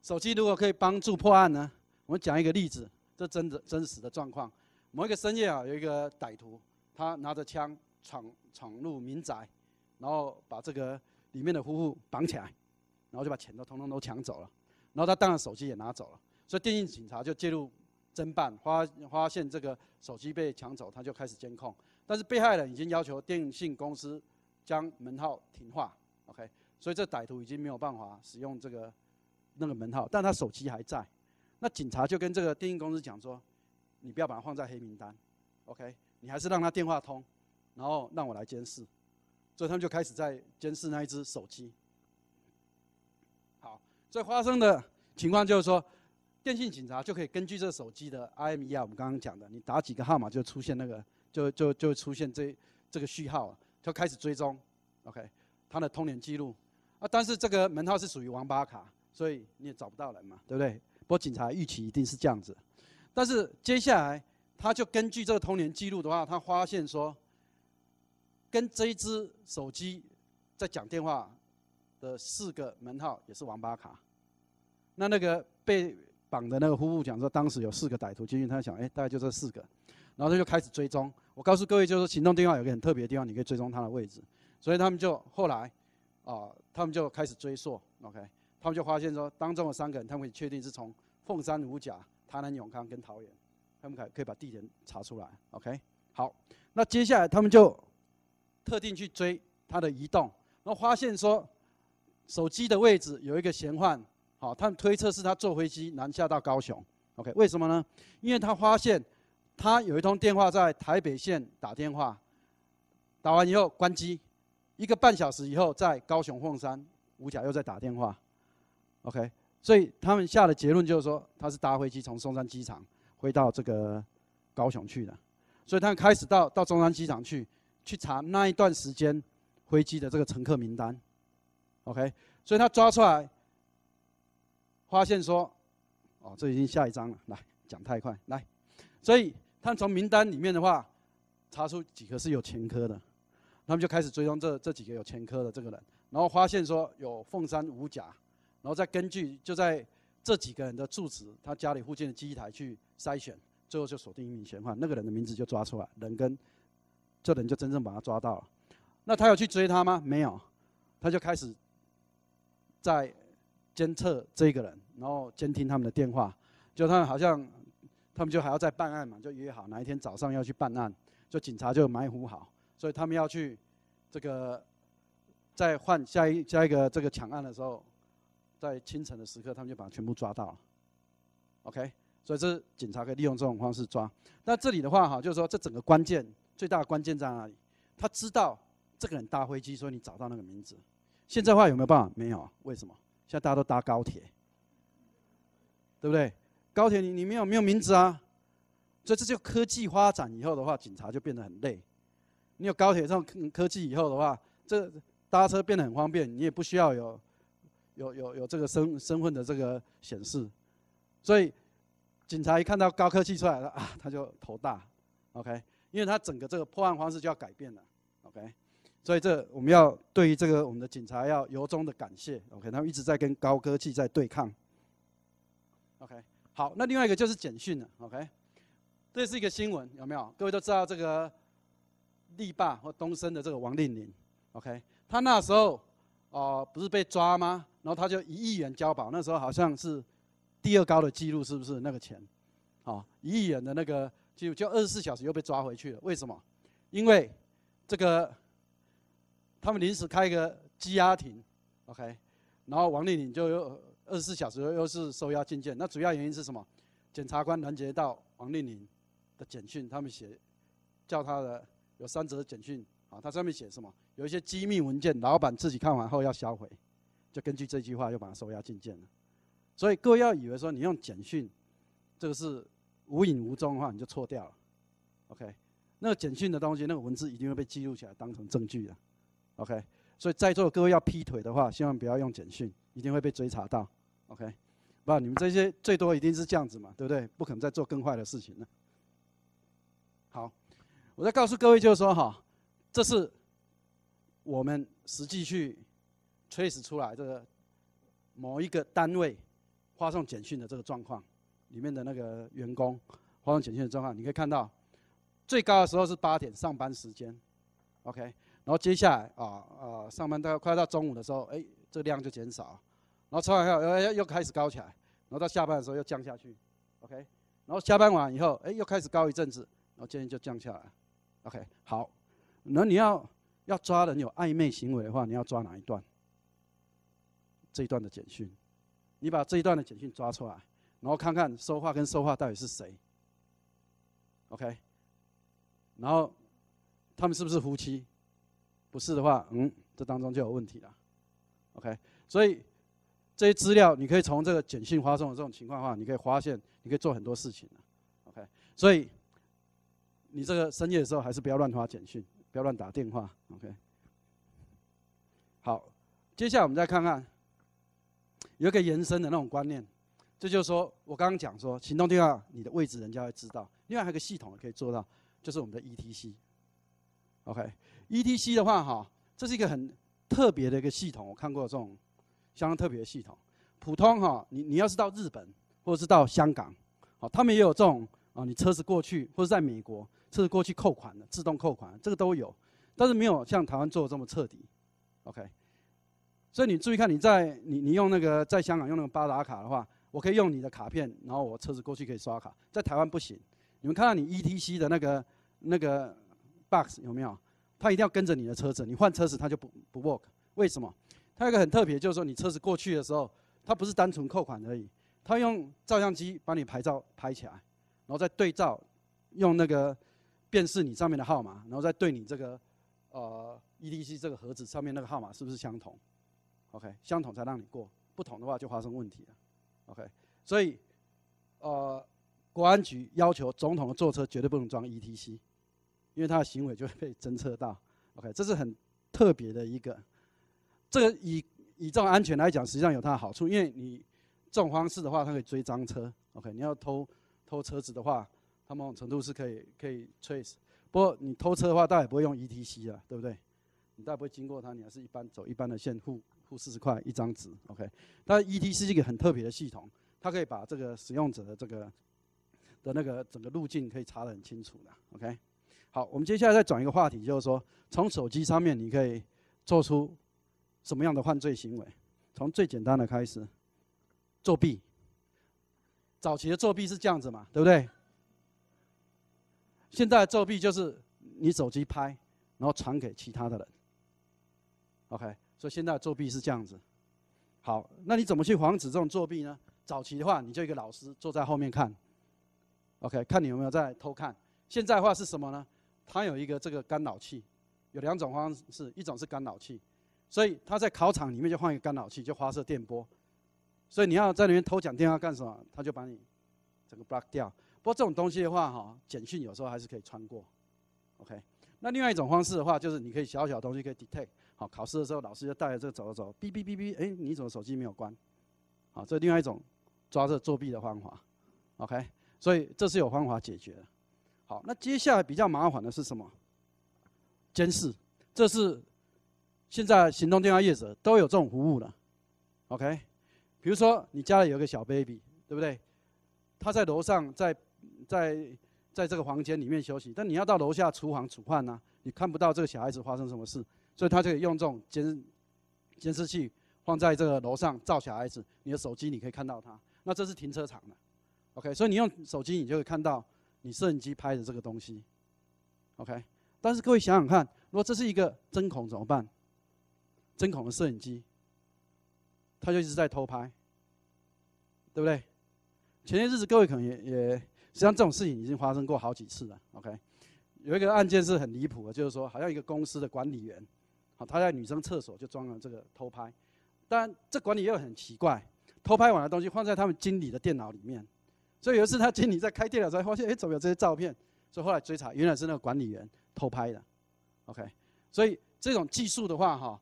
手机如果可以帮助破案呢？我们讲一个例子，这真的真实的状况。某一个深夜啊，有一个歹徒，他拿着枪闯闯入民宅，然后把这个里面的夫妇绑起来，然后就把钱都统统都抢走了，然后他当然手机也拿走了。所以电信警察就介入侦办，发发现这个手机被抢走，他就开始监控。但是被害人已经要求电信公司将门号停话。OK，所以这歹徒已经没有办法使用这个那个门号，但他手机还在。那警察就跟这个电信公司讲说：“你不要把它放在黑名单，OK？你还是让他电话通，然后让我来监视。”所以他们就开始在监视那一只手机。好，所以发生的情况就是说，电信警察就可以根据这手机的 IMEI，我们刚刚讲的，你打几个号码就出现那个，就就就出现这这个序号，就开始追踪。OK。他的通联记录，啊，但是这个门号是属于王八卡，所以你也找不到人嘛，对不对？不过警察预期一定是这样子，但是接下来他就根据这个通联记录的话，他发现说，跟这一只手机在讲电话的四个门号也是王八卡，那那个被绑的那个夫妇讲说，当时有四个歹徒进去，他想，哎，大概就这四个，然后他就开始追踪。我告诉各位，就是行动电话有个很特别的地方，你可以追踪它的位置。所以他们就后来，啊，他们就开始追溯，OK，他们就发现说，当中有三个人，他们确定是从凤山、五甲、台南永康跟桃园，他们可可以把地点查出来，OK。好，那接下来他们就特定去追他的移动，然后发现说手机的位置有一个嫌换，好，他们推测是他坐飞机南下到高雄，OK，为什么呢？因为他发现他有一通电话在台北县打电话，打完以后关机。一个半小时以后，在高雄凤山，吴甲又在打电话，OK，所以他们下的结论就是说，他是搭飞机从松山机场回到这个高雄去的，所以他们开始到到中山机场去，去查那一段时间飞机的这个乘客名单，OK，所以他抓出来，发现说，哦，这已经下一章了，来讲太快，来，所以他从名单里面的话，查出几个是有前科的。他们就开始追踪这这几个有前科的这个人，然后发现说有凤山五甲，然后再根据就在这几个人的住址，他家里附近的机台去筛选，最后就锁定一名嫌犯，那个人的名字就抓出来，人跟这人就真正把他抓到了。那他有去追他吗？没有，他就开始在监测这个人，然后监听他们的电话，就他们好像他们就还要在办案嘛，就约好哪一天早上要去办案，就警察就埋伏好。所以他们要去，这个再换下一下一个这个抢案的时候，在清晨的时刻，他们就把全部抓到了。OK，所以这是警察可以利用这种方式抓。那这里的话哈，就是说这整个关键最大的关键在哪里？他知道这个人搭飞机，所以你找到那个名字。现在话有没有办法？没有，为什么？现在大家都搭高铁，对不对？高铁你你们有没有名字啊？所以这就科技发展以后的话，警察就变得很累。你有高铁这种科技以后的话，这搭车变得很方便，你也不需要有有有有这个身身份的这个显示，所以警察一看到高科技出来了啊，他就头大。OK，因为他整个这个破案方式就要改变了。OK，所以这我们要对于这个我们的警察要由衷的感谢。OK，他们一直在跟高科技在对抗。OK，好，那另外一个就是简讯了。OK，这是一个新闻，有没有？各位都知道这个。力霸或东升的这个王令玲，OK，他那时候哦不是被抓吗？然后他就一亿元交保，那时候好像是第二高的记录，是不是那个钱？哦，一亿元的那个记录，就二十四小时又被抓回去了，为什么？因为这个他们临时开个羁押庭，OK，然后王令玲就又二十四小时又是收押进监。那主要原因是什么？检察官拦截到王令玲的简讯，他们写叫他的。有三则简讯，啊，它上面写什么？有一些机密文件，老板自己看完后要销毁，就根据这句话又把它收押进监了。所以各位要以为说你用简讯，这个是无影无踪的话，你就错掉了。OK，那个简讯的东西，那个文字一定会被记录起来当成证据的。OK，所以在座各位要劈腿的话，千万不要用简讯，一定会被追查到。OK，不，你们这些最多一定是这样子嘛，对不对？不可能再做更坏的事情了。我再告诉各位，就是说哈，这是我们实际去 trace 出来这个某一个单位发送简讯的这个状况，里面的那个员工发送简讯的状况，你可以看到最高的时候是八点上班时间，OK，然后接下来啊啊上班到快到中午的时候，哎，这个量就减少，然后吃完饭又又开始高起来，然后到下班的时候又降下去，OK，然后下班完以后，哎，又开始高一阵子，然后渐渐就降下来。OK，好，那你要要抓人有暧昧行为的话，你要抓哪一段？这一段的简讯，你把这一段的简讯抓出来，然后看看说话跟说话到底是谁，OK，然后他们是不是夫妻？不是的话，嗯，这当中就有问题了，OK。所以这些资料，你可以从这个简讯发送的这种情况的话，你可以发现，你可以做很多事情 o k 所以。你这个深夜的时候还是不要乱发简讯，不要乱打电话。OK，好，接下来我们再看看有一个延伸的那种观念，这就是说我刚刚讲说行动电话你的位置人家会知道，另外还有个系统可以做到，就是我们的 ETC。OK，ETC 的话哈，这是一个很特别的一个系统，我看过这种相当特别的系统。普通哈，你你要是到日本或者是到香港，好，他们也有这种。啊，你车子过去或者在美国，车子过去扣款的，自动扣款，这个都有，但是没有像台湾做的这么彻底。OK，所以你注意看，你在你你用那个在香港用那个八达卡的话，我可以用你的卡片，然后我车子过去可以刷卡，在台湾不行。你们看到你 ETC 的那个那个 box 有没有？它一定要跟着你的车子，你换车子它就不不 work。为什么？它一个很特别，就是说你车子过去的时候，它不是单纯扣款而已，它用照相机把你牌照拍起来。然后再对照，用那个辨识你上面的号码，然后再对你这个呃 ETC 这个盒子上面那个号码是不是相同？OK，相同才让你过，不同的话就发生问题了。OK，所以呃，国安局要求总统的坐车绝对不能装 ETC，因为他的行为就会被侦测到。OK，这是很特别的一个，这个以以这种安全来讲，实际上有它的好处，因为你这种方式的话，它可以追赃车。OK，你要偷。偷车子的话，他某种程度是可以可以 trace。不过你偷车的话，大也不会用 E T C 啊，对不对？你倒不会经过它，你还是一般走一般的线，付付四十块一张纸。OK。但 E T C 是一个很特别的系统，它可以把这个使用者的这个的那个整个路径可以查得很清楚的。OK。好，我们接下来再转一个话题，就是说从手机上面你可以做出什么样的犯罪行为？从最简单的开始，作弊。早期的作弊是这样子嘛，对不对？现在作弊就是你手机拍，然后传给其他的人。OK，所以现在作弊是这样子。好，那你怎么去防止这种作弊呢？早期的话，你就一个老师坐在后面看，OK，看你有没有在偷看。现在话是什么呢？他有一个这个干扰器，有两种方式，一种是干扰器，所以他在考场里面就放一个干扰器，就发射电波。所以你要在里面偷讲电话干什么？他就把你整个 block 掉。不过这种东西的话，哈，简讯有时候还是可以穿过。OK，那另外一种方式的话，就是你可以小小东西可以 detect。好，考试的时候老师就带着这个走走走，哔哔哔哔，哎，你怎么手机没有关？好，这另外一种抓着作弊的方法。OK，所以这是有方法解决。好，那接下来比较麻烦的是什么？监视，这是现在行动电话业者都有这种服务了。OK。比如说，你家里有个小 baby，对不对？他在楼上，在在在这个房间里面休息，但你要到楼下厨房煮饭呢，你看不到这个小孩子发生什么事，所以他就用这种监监视器放在这个楼上照小孩子，你的手机你可以看到他。那这是停车场的，OK？所以你用手机你就可以看到你摄影机拍的这个东西，OK？但是各位想想看，如果这是一个针孔怎么办？针孔的摄影机。他就一直在偷拍，对不对？前些日子各位可能也也，实际上这种事情已经发生过好几次了。OK，有一个案件是很离谱的，就是说好像一个公司的管理员，好他在女生厕所就装了这个偷拍，但这管理员很奇怪，偷拍完的东西放在他们经理的电脑里面，所以有一次他经理在开电脑时发现，哎，怎么有这些照片？所以后来追查，原来是那个管理员偷拍的。OK，所以这种技术的话，哈。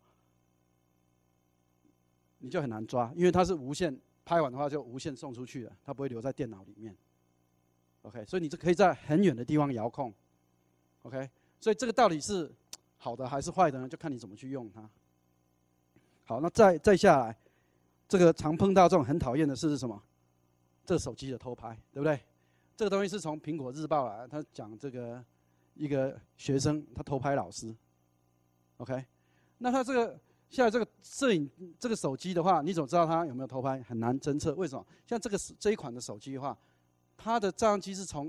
你就很难抓，因为它是无线拍完的话就无线送出去了，它不会留在电脑里面。OK，所以你这可以在很远的地方遥控。OK，所以这个到底是好的还是坏的呢？就看你怎么去用它。好，那再再下来，这个常碰到这种很讨厌的事是什么？这手机的偷拍，对不对？这个东西是从《苹果日报》来，他讲这个一个学生他偷拍老师。OK，那他这个。现在这个摄影这个手机的话，你总知道它有没有偷拍，很难侦测。为什么？像这个这一款的手机的话，它的照相机是从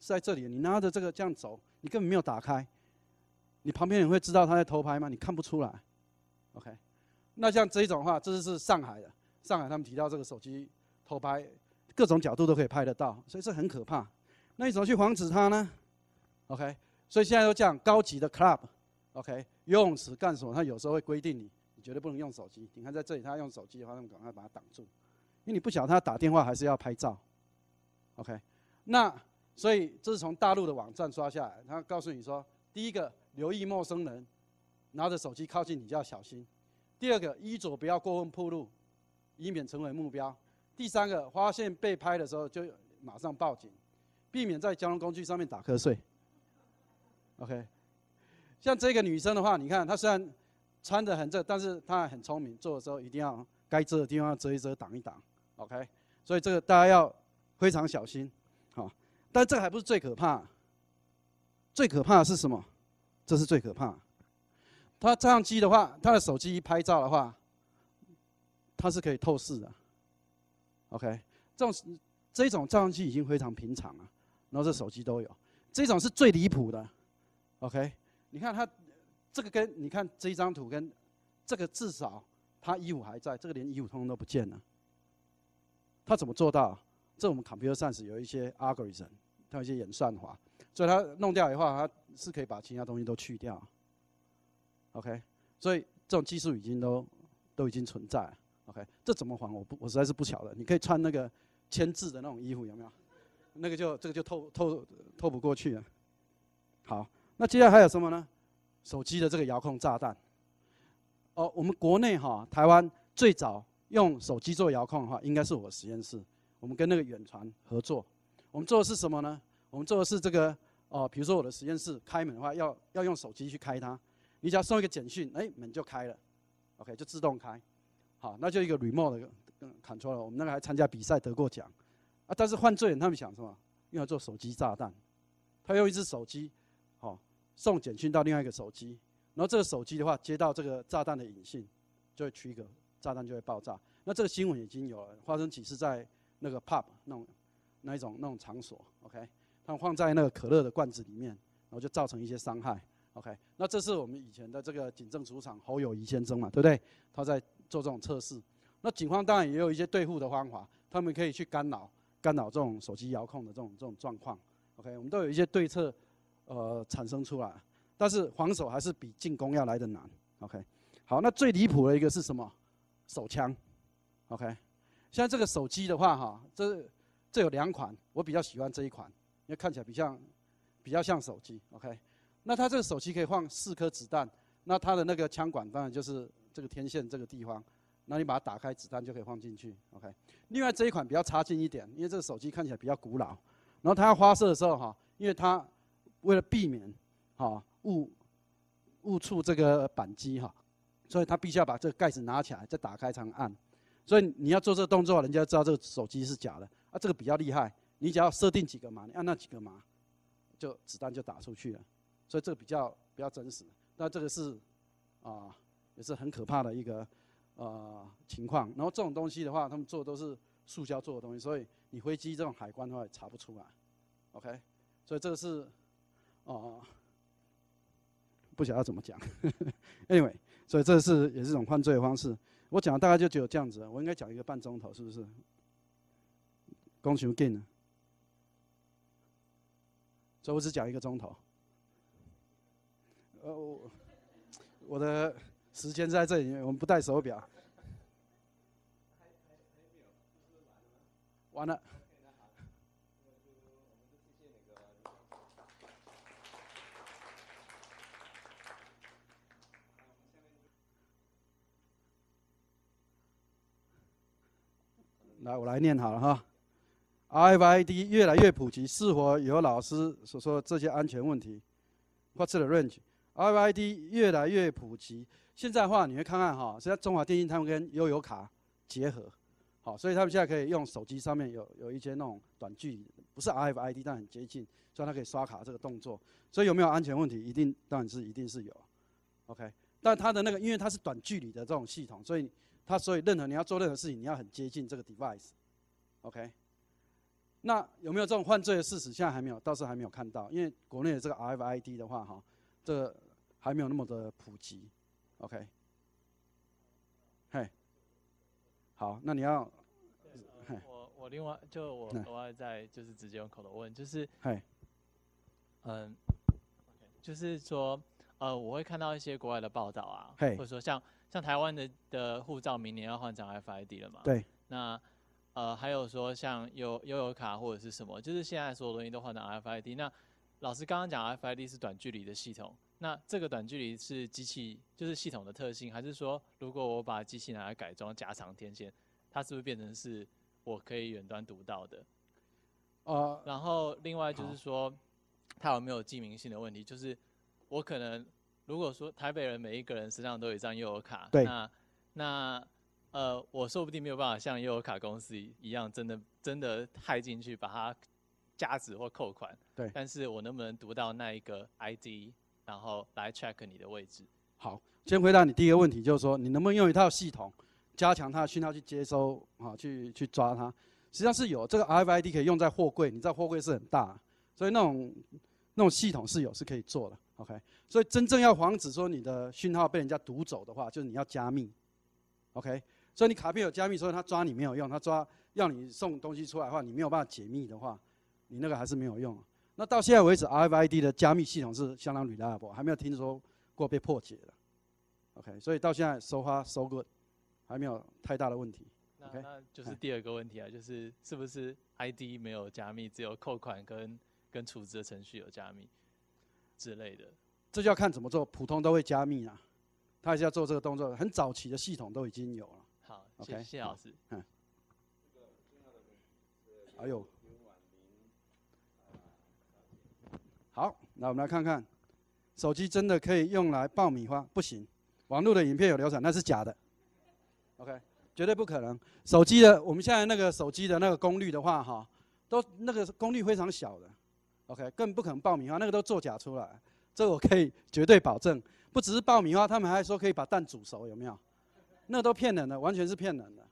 是在这里，你拿着这个这样走，你根本没有打开，你旁边人会知道他在偷拍吗？你看不出来，OK？那像这一种的话，这是是上海的，上海他们提到这个手机偷拍，各种角度都可以拍得到，所以是很可怕。那你怎么去防止它呢？OK？所以现在都样高级的 club，OK？游泳池干什么？他有时候会规定你。绝对不能用手机。你看在这里，他用手机的话，他们赶快把它挡住，因为你不晓得他打电话还是要拍照。OK，那所以这是从大陆的网站刷下来，他告诉你说：第一个，留意陌生人拿着手机靠近你就要小心；第二个，衣着不要过分暴露，以免成为目标；第三个，发现被拍的时候就马上报警，避免在交通工具上面打瞌睡。OK，像这个女生的话，你看她虽然。穿的很正，但是他很聪明，做的时候一定要该遮的地方遮一遮，挡一挡，OK。所以这个大家要非常小心，好。但这还不是最可怕，最可怕的是什么？这是最可怕。他照相机的话，他的手机一拍照的话，它是可以透视的，OK。这种这种照相机已经非常平常了，然后这手机都有。这种是最离谱的，OK。你看他。这个跟你看这一张图跟这个至少他衣服还在，这个连衣服通通都不见了。他怎么做到？这们 computer s e n c e 有一些 algorithm，它有一些演算法，所以它弄掉以后，它是可以把其他东西都去掉。OK，所以这种技术已经都都已经存在。OK，这怎么还？我不我实在是不巧了。你可以穿那个签字的那种衣服，有没有？那个就这个就透透透不过去。好，那接下来还有什么呢？手机的这个遥控炸弹，哦，我们国内哈台湾最早用手机做遥控的话，应该是我实验室。我们跟那个远传合作，我们做的是什么呢？我们做的是这个哦，比如说我的实验室开门的话，要要用手机去开它，你只要送一个简讯，哎，门就开了，OK 就自动开。好，那就一个 remote 的，看错了，我们那个还参加比赛得过奖啊。但是犯罪人他们想什么？用来做手机炸弹，他用一只手机。送简讯到另外一个手机，然后这个手机的话接到这个炸弹的引信，就会取一个炸弹就会爆炸。那这个新闻已经有了，发生起是在那个 pub 那种那一种那种场所，OK？他们放在那个可乐的罐子里面，然后就造成一些伤害，OK？那这是我们以前的这个警政署长侯友谊先生嘛，对不对？他在做这种测试。那警方当然也有一些对付的方法，他们可以去干扰干扰这种手机遥控的这种这种状况，OK？我们都有一些对策。呃，产生出来，但是防守还是比进攻要来的难。OK，好，那最离谱的一个是什么？手枪。OK，像这个手机的话哈，这这有两款，我比较喜欢这一款，因为看起来比较比较像手机。OK，那它这个手机可以放四颗子弹，那它的那个枪管当然就是这个天线这个地方，那你把它打开，子弹就可以放进去。OK，另外这一款比较差劲一点，因为这个手机看起来比较古老，然后它要发射的时候哈，因为它为了避免，哈误误触这个扳机哈，所以他必须要把这个盖子拿起来再打开才能按，所以你要做这个动作，人家知道这个手机是假的啊。这个比较厉害，你只要设定几个码，你按那几个码，就子弹就打出去了。所以这个比较比较真实，那这个是啊，也是很可怕的一个呃情况。然后这种东西的话，他们做的都是塑胶做的东西，所以你飞机这种海关的话也查不出来，OK？所以这个是。哦，不晓得怎么讲，Anyway，所以这是也是一种犯罪的方式。我讲大概就只有这样子，我应该讲一个半钟头，是不是？工场紧啊，所以我只讲一个钟头。呃，我我的时间在这里，我们不戴手表，完了。来，我来念好了哈。RFID 越来越普及，是否有老师所说这些安全问题？What's the range？RFID 越来越普及，现在话你会看看哈，现在中华电信他们跟悠游卡结合，好，所以他们现在可以用手机上面有有一些那种短距离，不是 RFID，但很接近，所以它可以刷卡这个动作。所以有没有安全问题？一定，当然是一定是有。OK，但它的那个，因为它是短距离的这种系统，所以。它所以任何你要做任何事情，你要很接近这个 device，OK？那有没有这种犯罪的事实？现在还没有，倒是还没有看到，因为国内的这个 RFID 的话，哈，这还没有那么的普及，OK？嘿，好，那你要，我我另外就我额外再就是直接用口头问，就是，嘿，嗯，就是说，呃，我会看到一些国外的报道啊，或者说像。像台湾的的护照明年要换张 FID 了嘛？对。那呃，还有说像悠悠卡或者是什么，就是现在所有东西都换成 FID。那老师刚刚讲 FID 是短距离的系统，那这个短距离是机器就是系统的特性，还是说如果我把机器拿来改装加长天线，它是不是变成是我可以远端读到的？啊。然后另外就是说，它有没有记名性的问题？就是我可能。如果说台北人每一个人身上都有一张悠游卡，对，那那呃，我说不定没有办法像悠游卡公司一样，真的真的派进去把它加值或扣款，对。但是我能不能读到那一个 ID，然后来 c h e c k 你的位置？好，先回答你第一个问题，就是说你能不能用一套系统加强它的讯号去接收啊，去去抓它？实际上是有这个 RFID 可以用在货柜，你知道货柜是很大，所以那种那种系统是有是可以做的。OK，所以真正要防止说你的讯号被人家读走的话，就是你要加密。OK，所以你卡片有加密，所以他抓你没有用，他抓要你送东西出来的话，你没有办法解密的话，你那个还是没有用。那到现在为止，RFID 的加密系统是相当 reliable，还没有听说过被破解的。OK，所以到现在收花收 good，还没有太大的问题。那那就是第二个问题啊，就是是不是 ID 没有加密，只有扣款跟跟储值的程序有加密？之类的，这就要看怎么做。普通都会加密了，他也是要做这个动作。很早期的系统都已经有了。好，o k 谢谢老师。嗯，还有。好，那我们来看看，手机真的可以用来爆米花？不行，网络的影片有流产，那是假的。OK，绝对不可能。手机的，我们现在那个手机的那个功率的话，哈，都那个功率非常小的。OK，更不可能爆米花，那个都作假出来，这我可以绝对保证，不只是爆米花，他们还说可以把蛋煮熟，有没有？那都骗人的，完全是骗人的。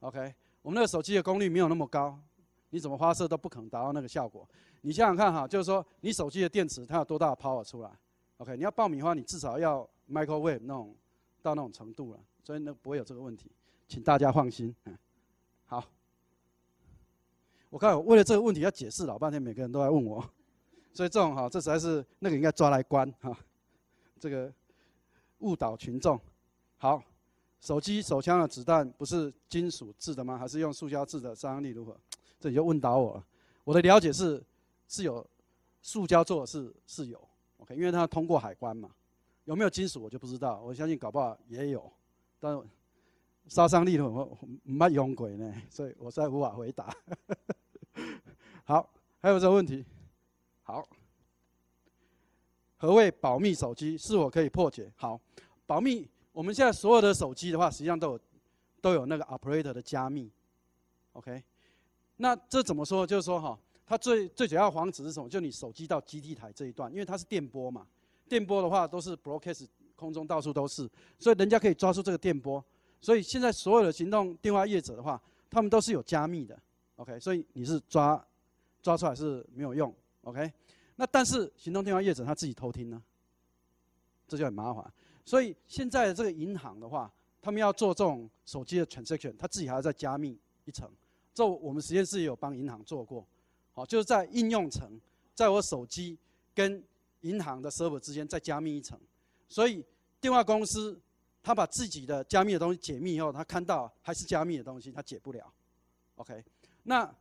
OK，我们那个手机的功率没有那么高，你怎么发射都不可能达到那个效果。你想想看哈，就是说你手机的电池它有多大的 power 出来？OK，你要爆米花，你至少要 microwave 那种到那种程度了，所以那不会有这个问题，请大家放心。嗯，好。我看为了这个问题要解释老半天，每个人都来问我，所以这种哈这实在是那个应该抓来关哈，这个误导群众。好，手机手枪的子弹不是金属制的吗？还是用塑胶制的？杀伤力如何？这你就问倒我了。我的了解是是有塑胶做是是有 OK，因为它通过海关嘛。有没有金属我就不知道，我相信搞不好也有，但杀伤力我唔捌用过呢，所以我在无法回答。还有这个问题，好，何谓保密手机？是否可以破解？好，保密，我们现在所有的手机的话，实际上都有都有那个 operator 的加密，OK。那这怎么说？就是说哈，它最最主要防止是什么？就你手机到基地台这一段，因为它是电波嘛，电波的话都是 broadcast，空中到处都是，所以人家可以抓住这个电波。所以现在所有的行动电话业者的话，他们都是有加密的，OK。所以你是抓。抓出来是没有用，OK？那但是行动电话业者他自己偷听呢，这就很麻烦。所以现在的这个银行的话，他们要做这种手机的 transaction，他自己还要再加密一层。这我们实验室也有帮银行做过，好，就是在应用层，在我手机跟银行的 server 之间再加密一层。所以电话公司他把自己的加密的东西解密以后，他看到还是加密的东西，他解不了。OK？那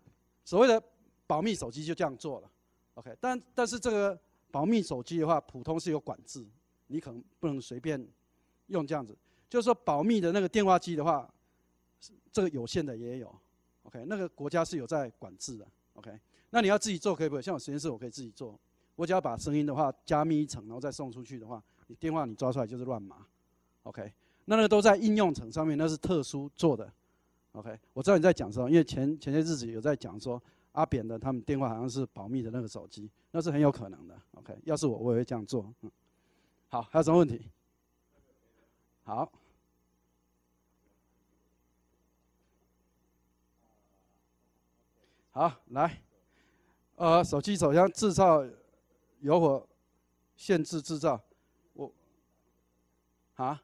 所谓的。保密手机就这样做了，OK。但但是这个保密手机的话，普通是有管制，你可能不能随便用这样子。就是说，保密的那个电话机的话，这个有线的也有，OK。那个国家是有在管制的，OK。那你要自己做可以不可以？像我实验室，我可以自己做，我只要把声音的话加密一层，然后再送出去的话，你电话你抓出来就是乱码，OK。那个都在应用层上面，那是特殊做的，OK。我知道你在讲什么，因为前前些日子有在讲说。阿扁的他们电话好像是保密的那个手机，那是很有可能的。OK，要是我，我也会这样做。嗯，好，还有什么问题？好，好，来，呃，手机首先制造有火限制制造，我啊。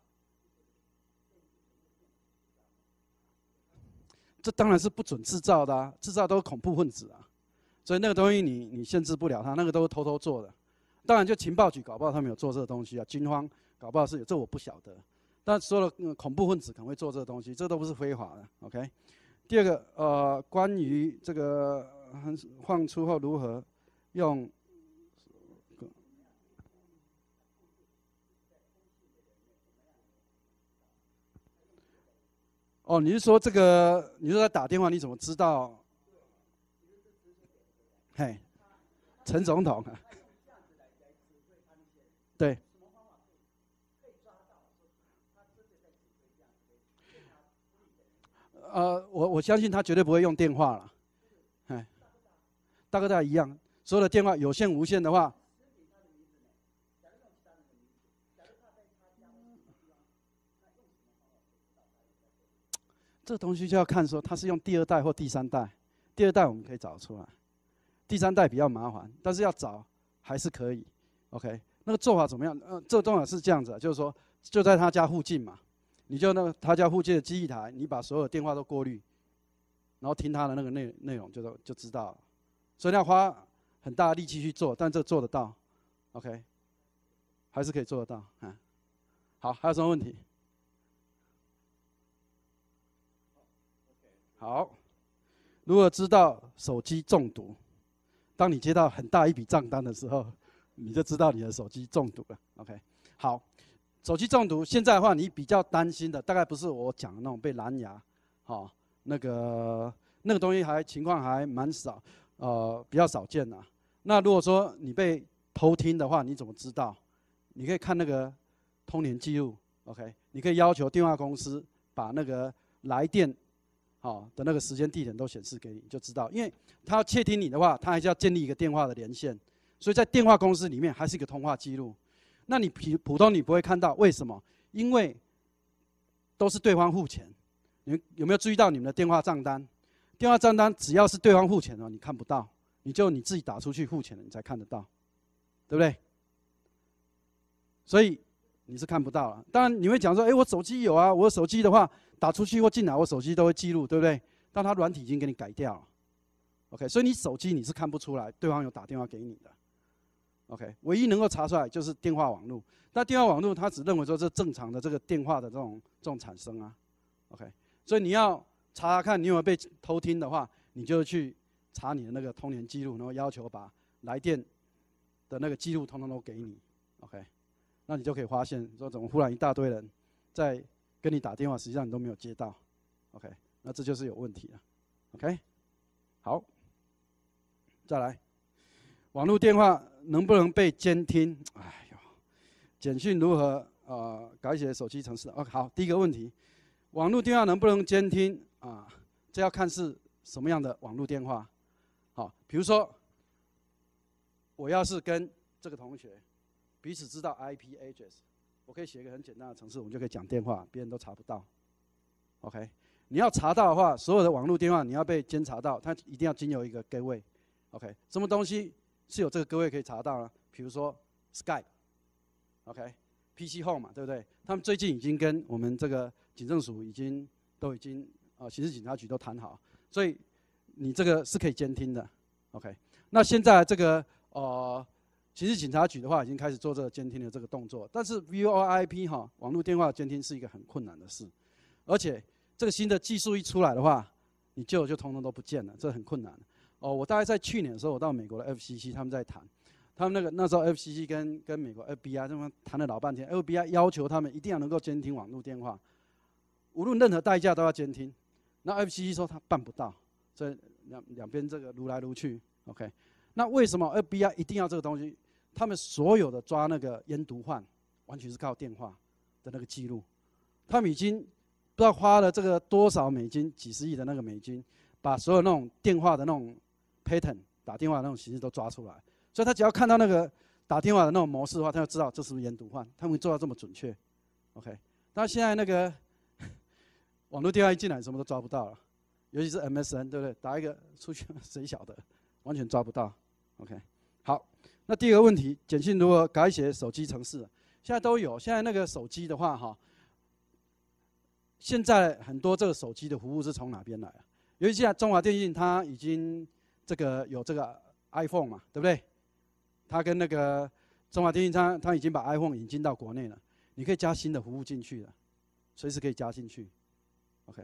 这当然是不准制造的啊，制造都是恐怖分子啊，所以那个东西你你限制不了他，那个都是偷偷做的。当然就情报局搞不好他们有做这个东西啊，军方搞不好是有，这我不晓得。但说了恐怖分子可能会做这个东西，这都不是非法的。OK，第二个呃，关于这个放出后如何用。哦，你是说这个？你说他打电话，你怎么知道？嘿，陈总统啊！对。呃，我我相信他绝对不会用电话了。哎，大哥大一样，所有的电话，有线、无线的话。这东西就要看说他是用第二代或第三代，第二代我们可以找出来，第三代比较麻烦，但是要找还是可以，OK。那个做法怎么样？呃，这个做法是这样子，就是说就在他家附近嘛，你就那个他家附近的机忆台，你把所有的电话都过滤，然后听他的那个内内容，就就就知道。了。所以要花很大力气去做，但这做得到，OK，还是可以做得到。嗯，好，还有什么问题？好，如果知道手机中毒，当你接到很大一笔账单的时候，你就知道你的手机中毒了。OK，好，手机中毒现在的话，你比较担心的大概不是我讲的那种被蓝牙，哦，那个那个东西还情况还蛮少，呃，比较少见呐。那如果说你被偷听的话，你怎么知道？你可以看那个通联记录，OK，你可以要求电话公司把那个来电。好，的那个时间地点都显示给你，你就知道。因为他要窃听你的话，他还是要建立一个电话的连线，所以在电话公司里面还是一个通话记录。那你普普通你不会看到，为什么？因为都是对方付钱。你们有没有注意到你们的电话账单？电话账单只要是对方付钱的你看不到，你就你自己打出去付钱了，你才看得到，对不对？所以你是看不到了。当然你会讲说，哎，我手机有啊，我手机的话。打出去或进来，我手机都会记录，对不对？但他软体已经给你改掉，OK。所以你手机你是看不出来对方有打电话给你的，OK。唯一能够查出来就是电话网络。那电话网络他只认为说这正常的这个电话的这种这种产生啊，OK。所以你要查看你有没有被偷听的话，你就去查你的那个通联记录，然后要求把来电的那个记录通通都给你，OK。那你就可以发现说怎么忽然一大堆人在。跟你打电话，实际上你都没有接到，OK？那这就是有问题了，OK？好，再来，网络电话能不能被监听？哎呦，简讯如何啊？改写手机程式。OK，好，第一个问题，网络电话能不能监听啊？这要看是什么样的网络电话。好，比如说，我要是跟这个同学彼此知道 IP address。我可以写一个很简单的程式，我们就可以讲电话，别人都查不到。OK，你要查到的话，所有的网络电话你要被监察到，它一定要经由一个 Gateway。OK，什么东西是有这个 Gateway 可以查到呢？比如说 Sky。OK，PC Home 嘛，对不对？他们最近已经跟我们这个警政署已经都已经啊刑事警察局都谈好，所以你这个是可以监听的。OK，那现在这个呃。刑事警察局的话已经开始做这个监听的这个动作，但是 VoIP 哈网络电话监听是一个很困难的事，而且这个新的技术一出来的话，你的就通通都不见了，这很困难。哦，我大概在去年的时候，我到美国的 FCC 他们在谈，他们那个那时候 FCC 跟跟美国 FBI 他们谈了老半天，FBI 要求他们一定要能够监听网络电话，无论任何代价都要监听。那 FCC 说他办不到，所以两两边这个撸来撸去，OK。那为什么 FBI 一定要这个东西？他们所有的抓那个烟毒犯，完全是靠电话的那个记录。他们已经不知道花了这个多少美金，几十亿的那个美金，把所有那种电话的那种 pattern 打电话那种形式都抓出来。所以他只要看到那个打电话的那种模式的话，他就知道这是不是烟毒犯。他们做到这么准确，OK？但现在那个网络电话一进来，什么都抓不到了，尤其是 MSN，对不对？打一个出去，谁晓得？完全抓不到。OK，好，那第二个问题，简讯如何改写手机程式？现在都有，现在那个手机的话，哈，现在很多这个手机的服务是从哪边来啊？尤其现在中华电信它已经这个有这个 iPhone 嘛，对不对？它跟那个中华电信它它已经把 iPhone 引进到国内了，你可以加新的服务进去了，随时可以加进去。OK，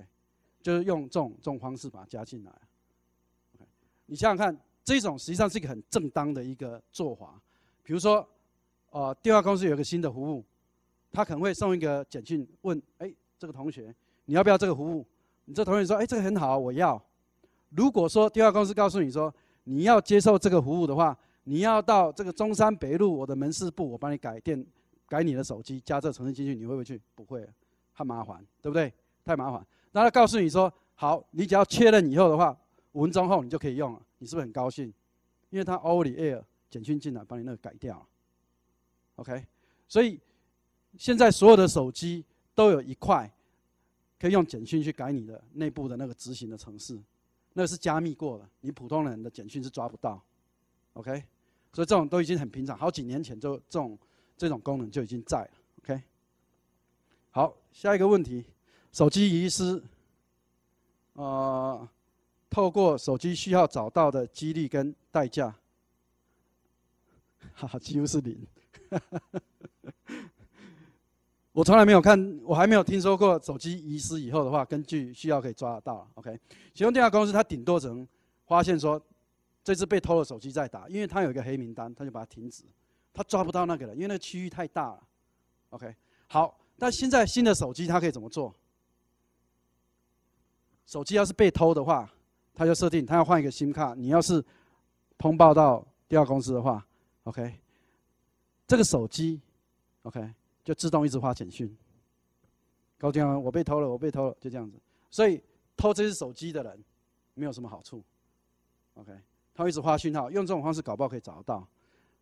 就是用这种这种方式把它加进来。OK，你想想看。这种实际上是一个很正当的一个做法。比如说，呃，电话公司有个新的服务，他可能会送一个简讯问：哎，这个同学你要不要这个服务？你这同学说：哎，这个很好，我要。如果说电话公司告诉你说你要接受这个服务的话，你要到这个中山北路我的门市部，我帮你改电、改你的手机加这程式进去，你会不会去？不会，太麻烦，对不对？太麻烦。那他告诉你说：好，你只要确认以后的话。五分钟后你就可以用了，你是不是很高兴？因为它 Only Air 简讯进来，把你那个改掉，OK。所以现在所有的手机都有一块可以用简讯去改你的内部的那个执行的程式，那是加密过了，你普通人的简讯是抓不到，OK。所以这种都已经很平常，好几年前就这种这种功能就已经在了，OK。好，下一个问题，手机遗失，呃。透过手机需要找到的几率跟代价，哈哈，几乎是零。我从来没有看，我还没有听说过手机遗失以后的话，根据需要可以抓得到。OK，其中电话公司它顶多只能发现说这次被偷了手机再打，因为它有一个黑名单，它就把它停止。它抓不到那个人，因为那个区域太大了。OK，好，那现在新的手机它可以怎么做？手机要是被偷的话，他就设定，他要换一个新卡，你要是通报到第二公司的话，OK，这个手机，OK，就自动一直发简讯，高这我被偷了，我被偷了，就这样子。所以偷这只手机的人，没有什么好处，OK，他会一直发讯号，用这种方式搞不好可以找得到。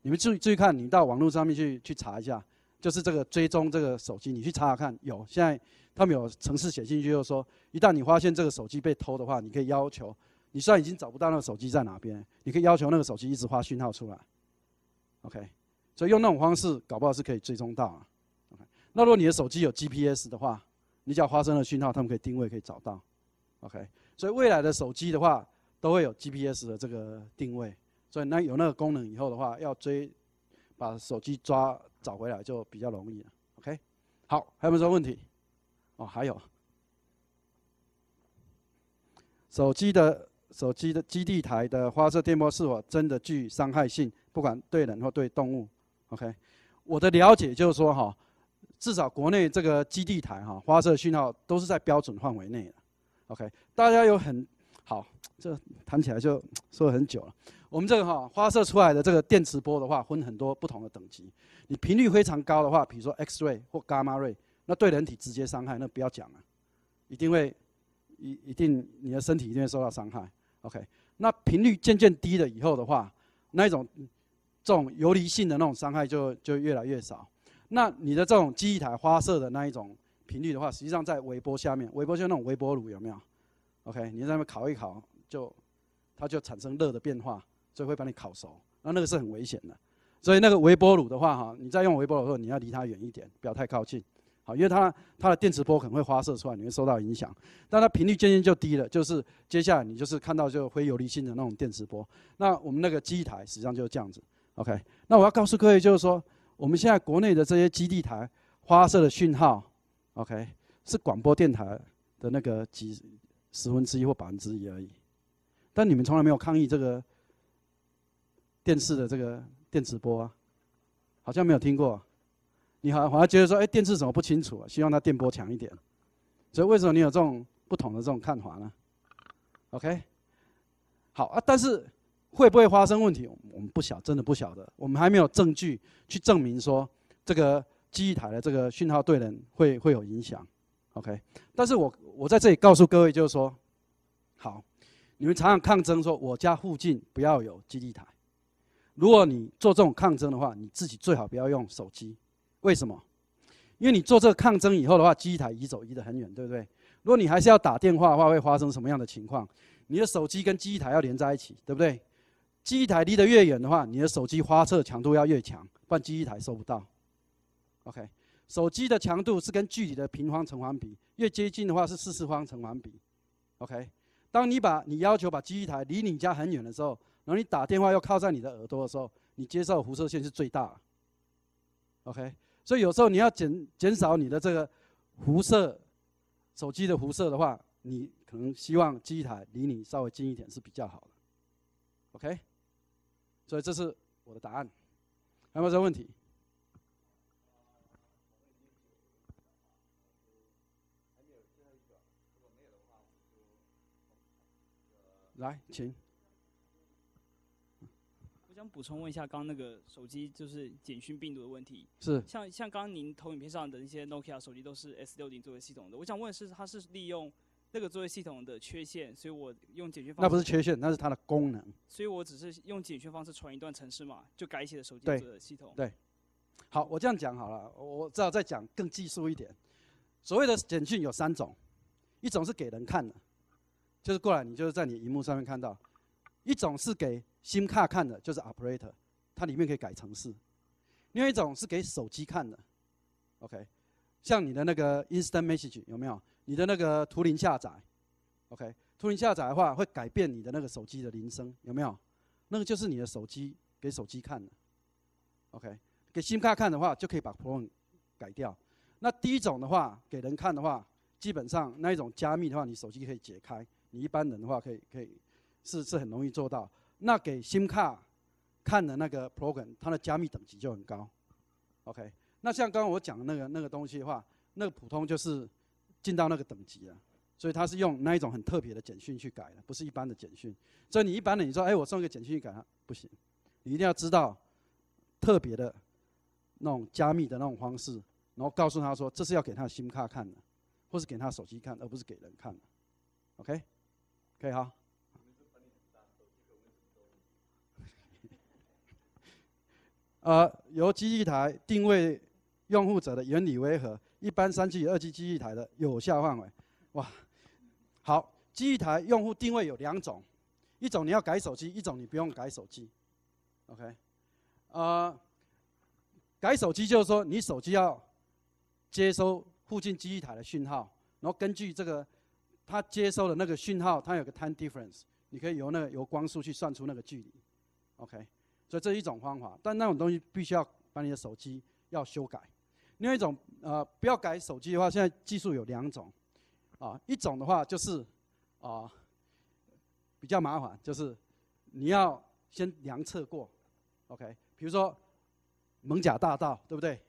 你们注注意看，你到网络上面去去查一下。就是这个追踪这个手机，你去查查看有。现在他们有城市写进去，就是说，一旦你发现这个手机被偷的话，你可以要求，你虽然已经找不到那个手机在哪边，你可以要求那个手机一直发讯号出来。OK，所以用那种方式搞不好是可以追踪到啊。那如果你的手机有 GPS 的话，你只要发生了讯号，他们可以定位可以找到。OK，所以未来的手机的话都会有 GPS 的这个定位，所以那有那个功能以后的话，要追把手机抓。找回来就比较容易了，OK。好，还有没有什么问题？哦，还有，手机的手机的基地台的发射电波是否真的具伤害性？不管对人或对动物，OK。我的了解就是说哈，至少国内这个基地台哈发射讯号都是在标准范围内的，OK。大家有很好，这谈起来就说很久了。我们这个哈发射出来的这个电磁波的话，分很多不同的等级。你频率非常高的话，比如说 X ray 或伽马 ray，那对人体直接伤害那不要讲了，一定会一一定你的身体一定会受到伤害。OK，那频率渐渐低了以后的话，那一种这种游离性的那种伤害就就越来越少。那你的这种记忆台发射的那一种频率的话，实际上在微波下面，微波就是那种微波炉有没有？OK，你在那边烤一烤，就它就产生热的变化。所以会把你烤熟，那那个是很危险的。所以那个微波炉的话，哈，你在用微波炉的时候，你要离它远一点，不要太靠近，好，因为它它的电磁波可能会发射出来，你会受到影响。但它频率渐渐就低了，就是接下来你就是看到就非有离性的那种电磁波。那我们那个基地台实际上就是这样子，OK。那我要告诉各位就是说，我们现在国内的这些基地台发射的讯号，OK，是广播电台的那个几十分之一或百分之一而已。但你们从来没有抗议这个。电视的这个电磁波，啊，好像没有听过。你好像觉得说，哎，电视怎么不清楚啊？希望它电波强一点。所以为什么你有这种不同的这种看法呢？OK，好啊，但是会不会发生问题？我们不晓，真的不晓得。我们还没有证据去证明说这个基地台的这个讯号对人会会有影响。OK，但是我我在这里告诉各位就是说，好，你们常常抗争说我家附近不要有基地台。如果你做这种抗争的话，你自己最好不要用手机。为什么？因为你做这个抗争以后的话，机台移走移得很远，对不对？如果你还是要打电话的话，会发生什么样的情况？你的手机跟机台要连在一起，对不对？机台离得越远的话，你的手机发射强度要越强，不然机台收不到。OK，手机的强度是跟距离的平方成反比，越接近的话是四次方成反比。OK，当你把你要求把机台离你家很远的时候。然后你打电话要靠在你的耳朵的时候，你接受辐射线是最大。OK，所以有时候你要减减少你的这个辐射，手机的辐射的话，你可能希望机台离你稍微近一点是比较好的。OK，所以这是我的答案。还有没有问题？来，请。补充问一下，刚那个手机就是简讯病毒的问题，是像像刚刚您投影片上的那些 Nokia 手机都是 S60 作为系统的。我想问是，它是利用那个作为系统的缺陷，所以我用解决方那不是缺陷，那是它的功能。所以我只是用简讯方式传一段程式嘛，就改写了手机的系统。对，好，我这样讲好了，我知道再讲更技术一点。所谓的简讯有三种，一种是给人看的，就是过来你就是在你荧幕上面看到；一种是给新卡看的就是 operator，它里面可以改程式。另外一种是给手机看的，OK，像你的那个 Instant Message 有没有？你的那个图灵下载，OK，图灵下载的话会改变你的那个手机的铃声，有没有？那个就是你的手机给手机看的，OK，给新卡看的话就可以把 p r o 改掉。那第一种的话给人看的话，基本上那一种加密的话，你手机可以解开，你一般人的话可以可以是是很容易做到。那给新卡看的那个 program，它的加密等级就很高，OK。那像刚刚我讲的那个那个东西的话，那个普通就是进到那个等级了，所以它是用那一种很特别的简讯去改的，不是一般的简讯。所以你一般的你说，哎，我送一个简讯去改，不行。你一定要知道特别的那种加密的那种方式，然后告诉他说，这是要给他新卡看的，或是给他手机看，而不是给人看的 o k 可以哈。呃，由机器台定位用户者的原理为何？一般三 G、二 G 机器台的有效范围，哇！好，机器台用户定位有两种，一种你要改手机，一种你不用改手机。OK，呃，改手机就是说你手机要接收附近机器台的讯号，然后根据这个它接收的那个讯号，它有个 time difference，你可以由那个由光速去算出那个距离。OK。所以这一种方法，但那种东西必须要把你的手机要修改。另外一种，呃，不要改手机的话，现在技术有两种，啊，一种的话就是，啊，比较麻烦，就是你要先量测过，OK，比如说蒙甲大道，对不对？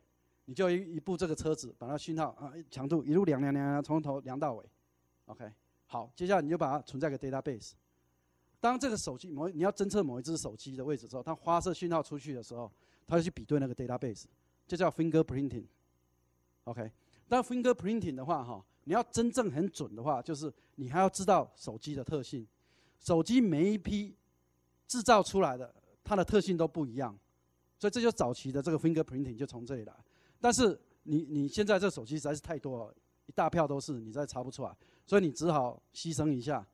你就一一部这个车子把它讯号啊强度一路量量量量从头量到尾，OK，好，接下来你就把它存在个 database。当这个手机某你要侦测某一只手机的位置之后，它发射讯号出去的时候，它要去比对那个 database，就叫 f i n g e r printing，OK？但 f i n g e r printing 的话哈，你要真正很准的话，就是你还要知道手机的特性，手机每一批制造出来的它的特性都不一样，所以这就早期的这个 f i n g e r printing 就从这里来。但是你你现在这手机实在是太多，了，一大票都是你再查不出来，所以你只好牺牲一下。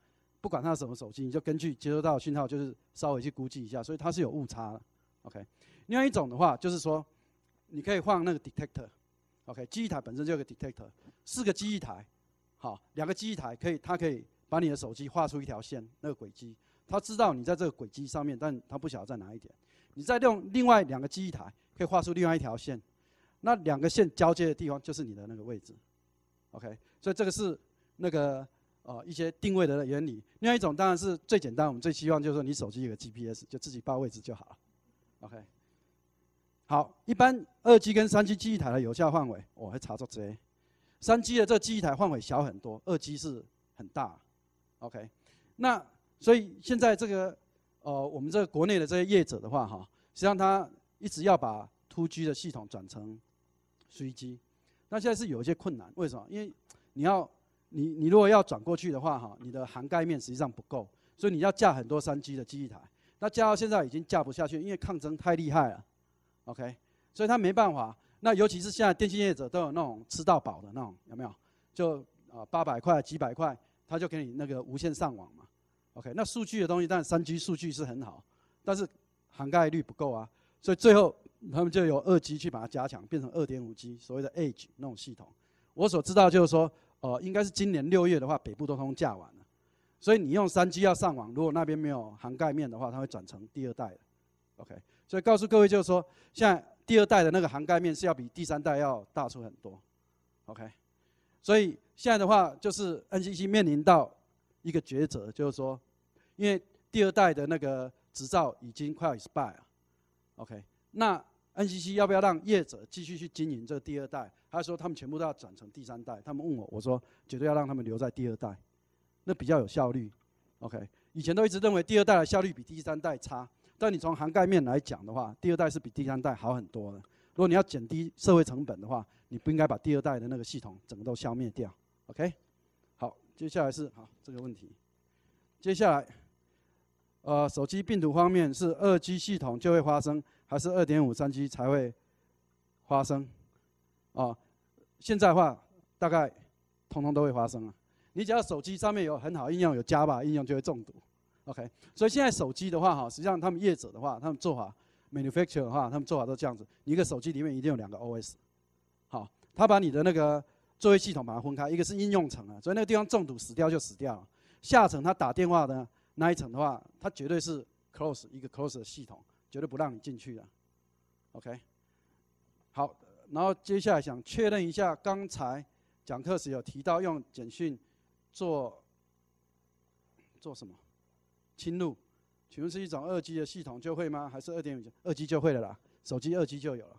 不管它是什么手机，你就根据接收到的讯号，就是稍微去估计一下，所以它是有误差的。OK，另外一种的话，就是说你可以放那个 detector。OK，机台本身就有个 detector，四个机台，好，两个机台可以，它可以把你的手机画出一条线，那个轨迹，它知道你在这个轨迹上面，但它不晓得在哪一点。你再用另外两个机台，可以画出另外一条线，那两个线交接的地方就是你的那个位置。OK，所以这个是那个。哦，一些定位的原理。另外一种当然是最简单，我们最希望就是说你手机有个 GPS，就自己报位置就好了。OK，好，一般二 G 跟三 G 记忆台的有效范围，我会查出这。三 G 的这记忆台范围小很多，二 G 是很大。OK，那所以现在这个呃，我们这个国内的这些业者的话哈，实际上他一直要把突 G 的系统转成随 g 那现在是有一些困难，为什么？因为你要。你你如果要转过去的话，哈，你的涵盖面实际上不够，所以你要架很多三 G 的机地台，那架到现在已经架不下去，因为抗争太厉害了，OK，所以他没办法。那尤其是现在电信业者都有那种吃到饱的那种，有没有？就呃八百块、几百块，他就给你那个无线上网嘛，OK。那数据的东西，但三 G 数据是很好，但是涵盖率不够啊，所以最后他们就有二 G 去把它加强，变成二点五 G，所谓的 Edge 那种系统。我所知道就是说。哦，应该是今年六月的话，北部都通架完了，所以你用三 G 要上网，如果那边没有涵盖面的话，它会转成第二代的，OK。所以告诉各位就是说，现在第二代的那个涵盖面是要比第三代要大出很多，OK。所以现在的话就是 NCC 面临到一个抉择，就是说，因为第二代的那个执照已经快要 expire 了，OK。那 NCC 要不要让业者继续去经营这个第二代？他说：“他们全部都要转成第三代。”他们问我：“我说绝对要让他们留在第二代，那比较有效率。”OK，以前都一直认为第二代的效率比第三代差，但你从涵盖面来讲的话，第二代是比第三代好很多的。如果你要减低社会成本的话，你不应该把第二代的那个系统整个都消灭掉。OK，好，接下来是好这个问题。接下来，呃，手机病毒方面是二 G 系统就会发生，还是二点五三 G 才会发生？啊？现在话大概通通都会发生了。你只要手机上面有很好应用，有加 a 应用就会中毒。OK，所以现在手机的话哈，实际上他们业者的话，他们做法，manufacture 的话，他们做法都这样子。一个手机里面一定有两个 OS，好，他把你的那个作业系统把它分开，一个是应用层啊，所以那个地方中毒死掉就死掉了。下层他打电话的那一层的话，他绝对是 close 一个 close 的系统，绝对不让你进去的。OK，好。然后接下来想确认一下，刚才讲课时有提到用简讯做做什么侵入？请问是一种二 G 的系统就会吗？还是二点五二 G 就会的啦？手机二 G 就有了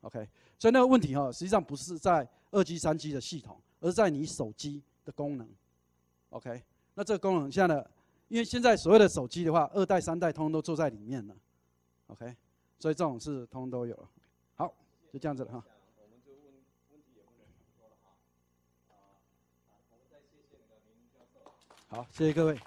，OK。所以那个问题哦，实际上不是在二 G、三 G 的系统，而在你手机的功能，OK。那这个功能现在，因为现在所谓的手机的话，二代、三代通通都做在里面了，OK。所以这种是通通都有。了。好，就这样子了哈。好，谢谢各位。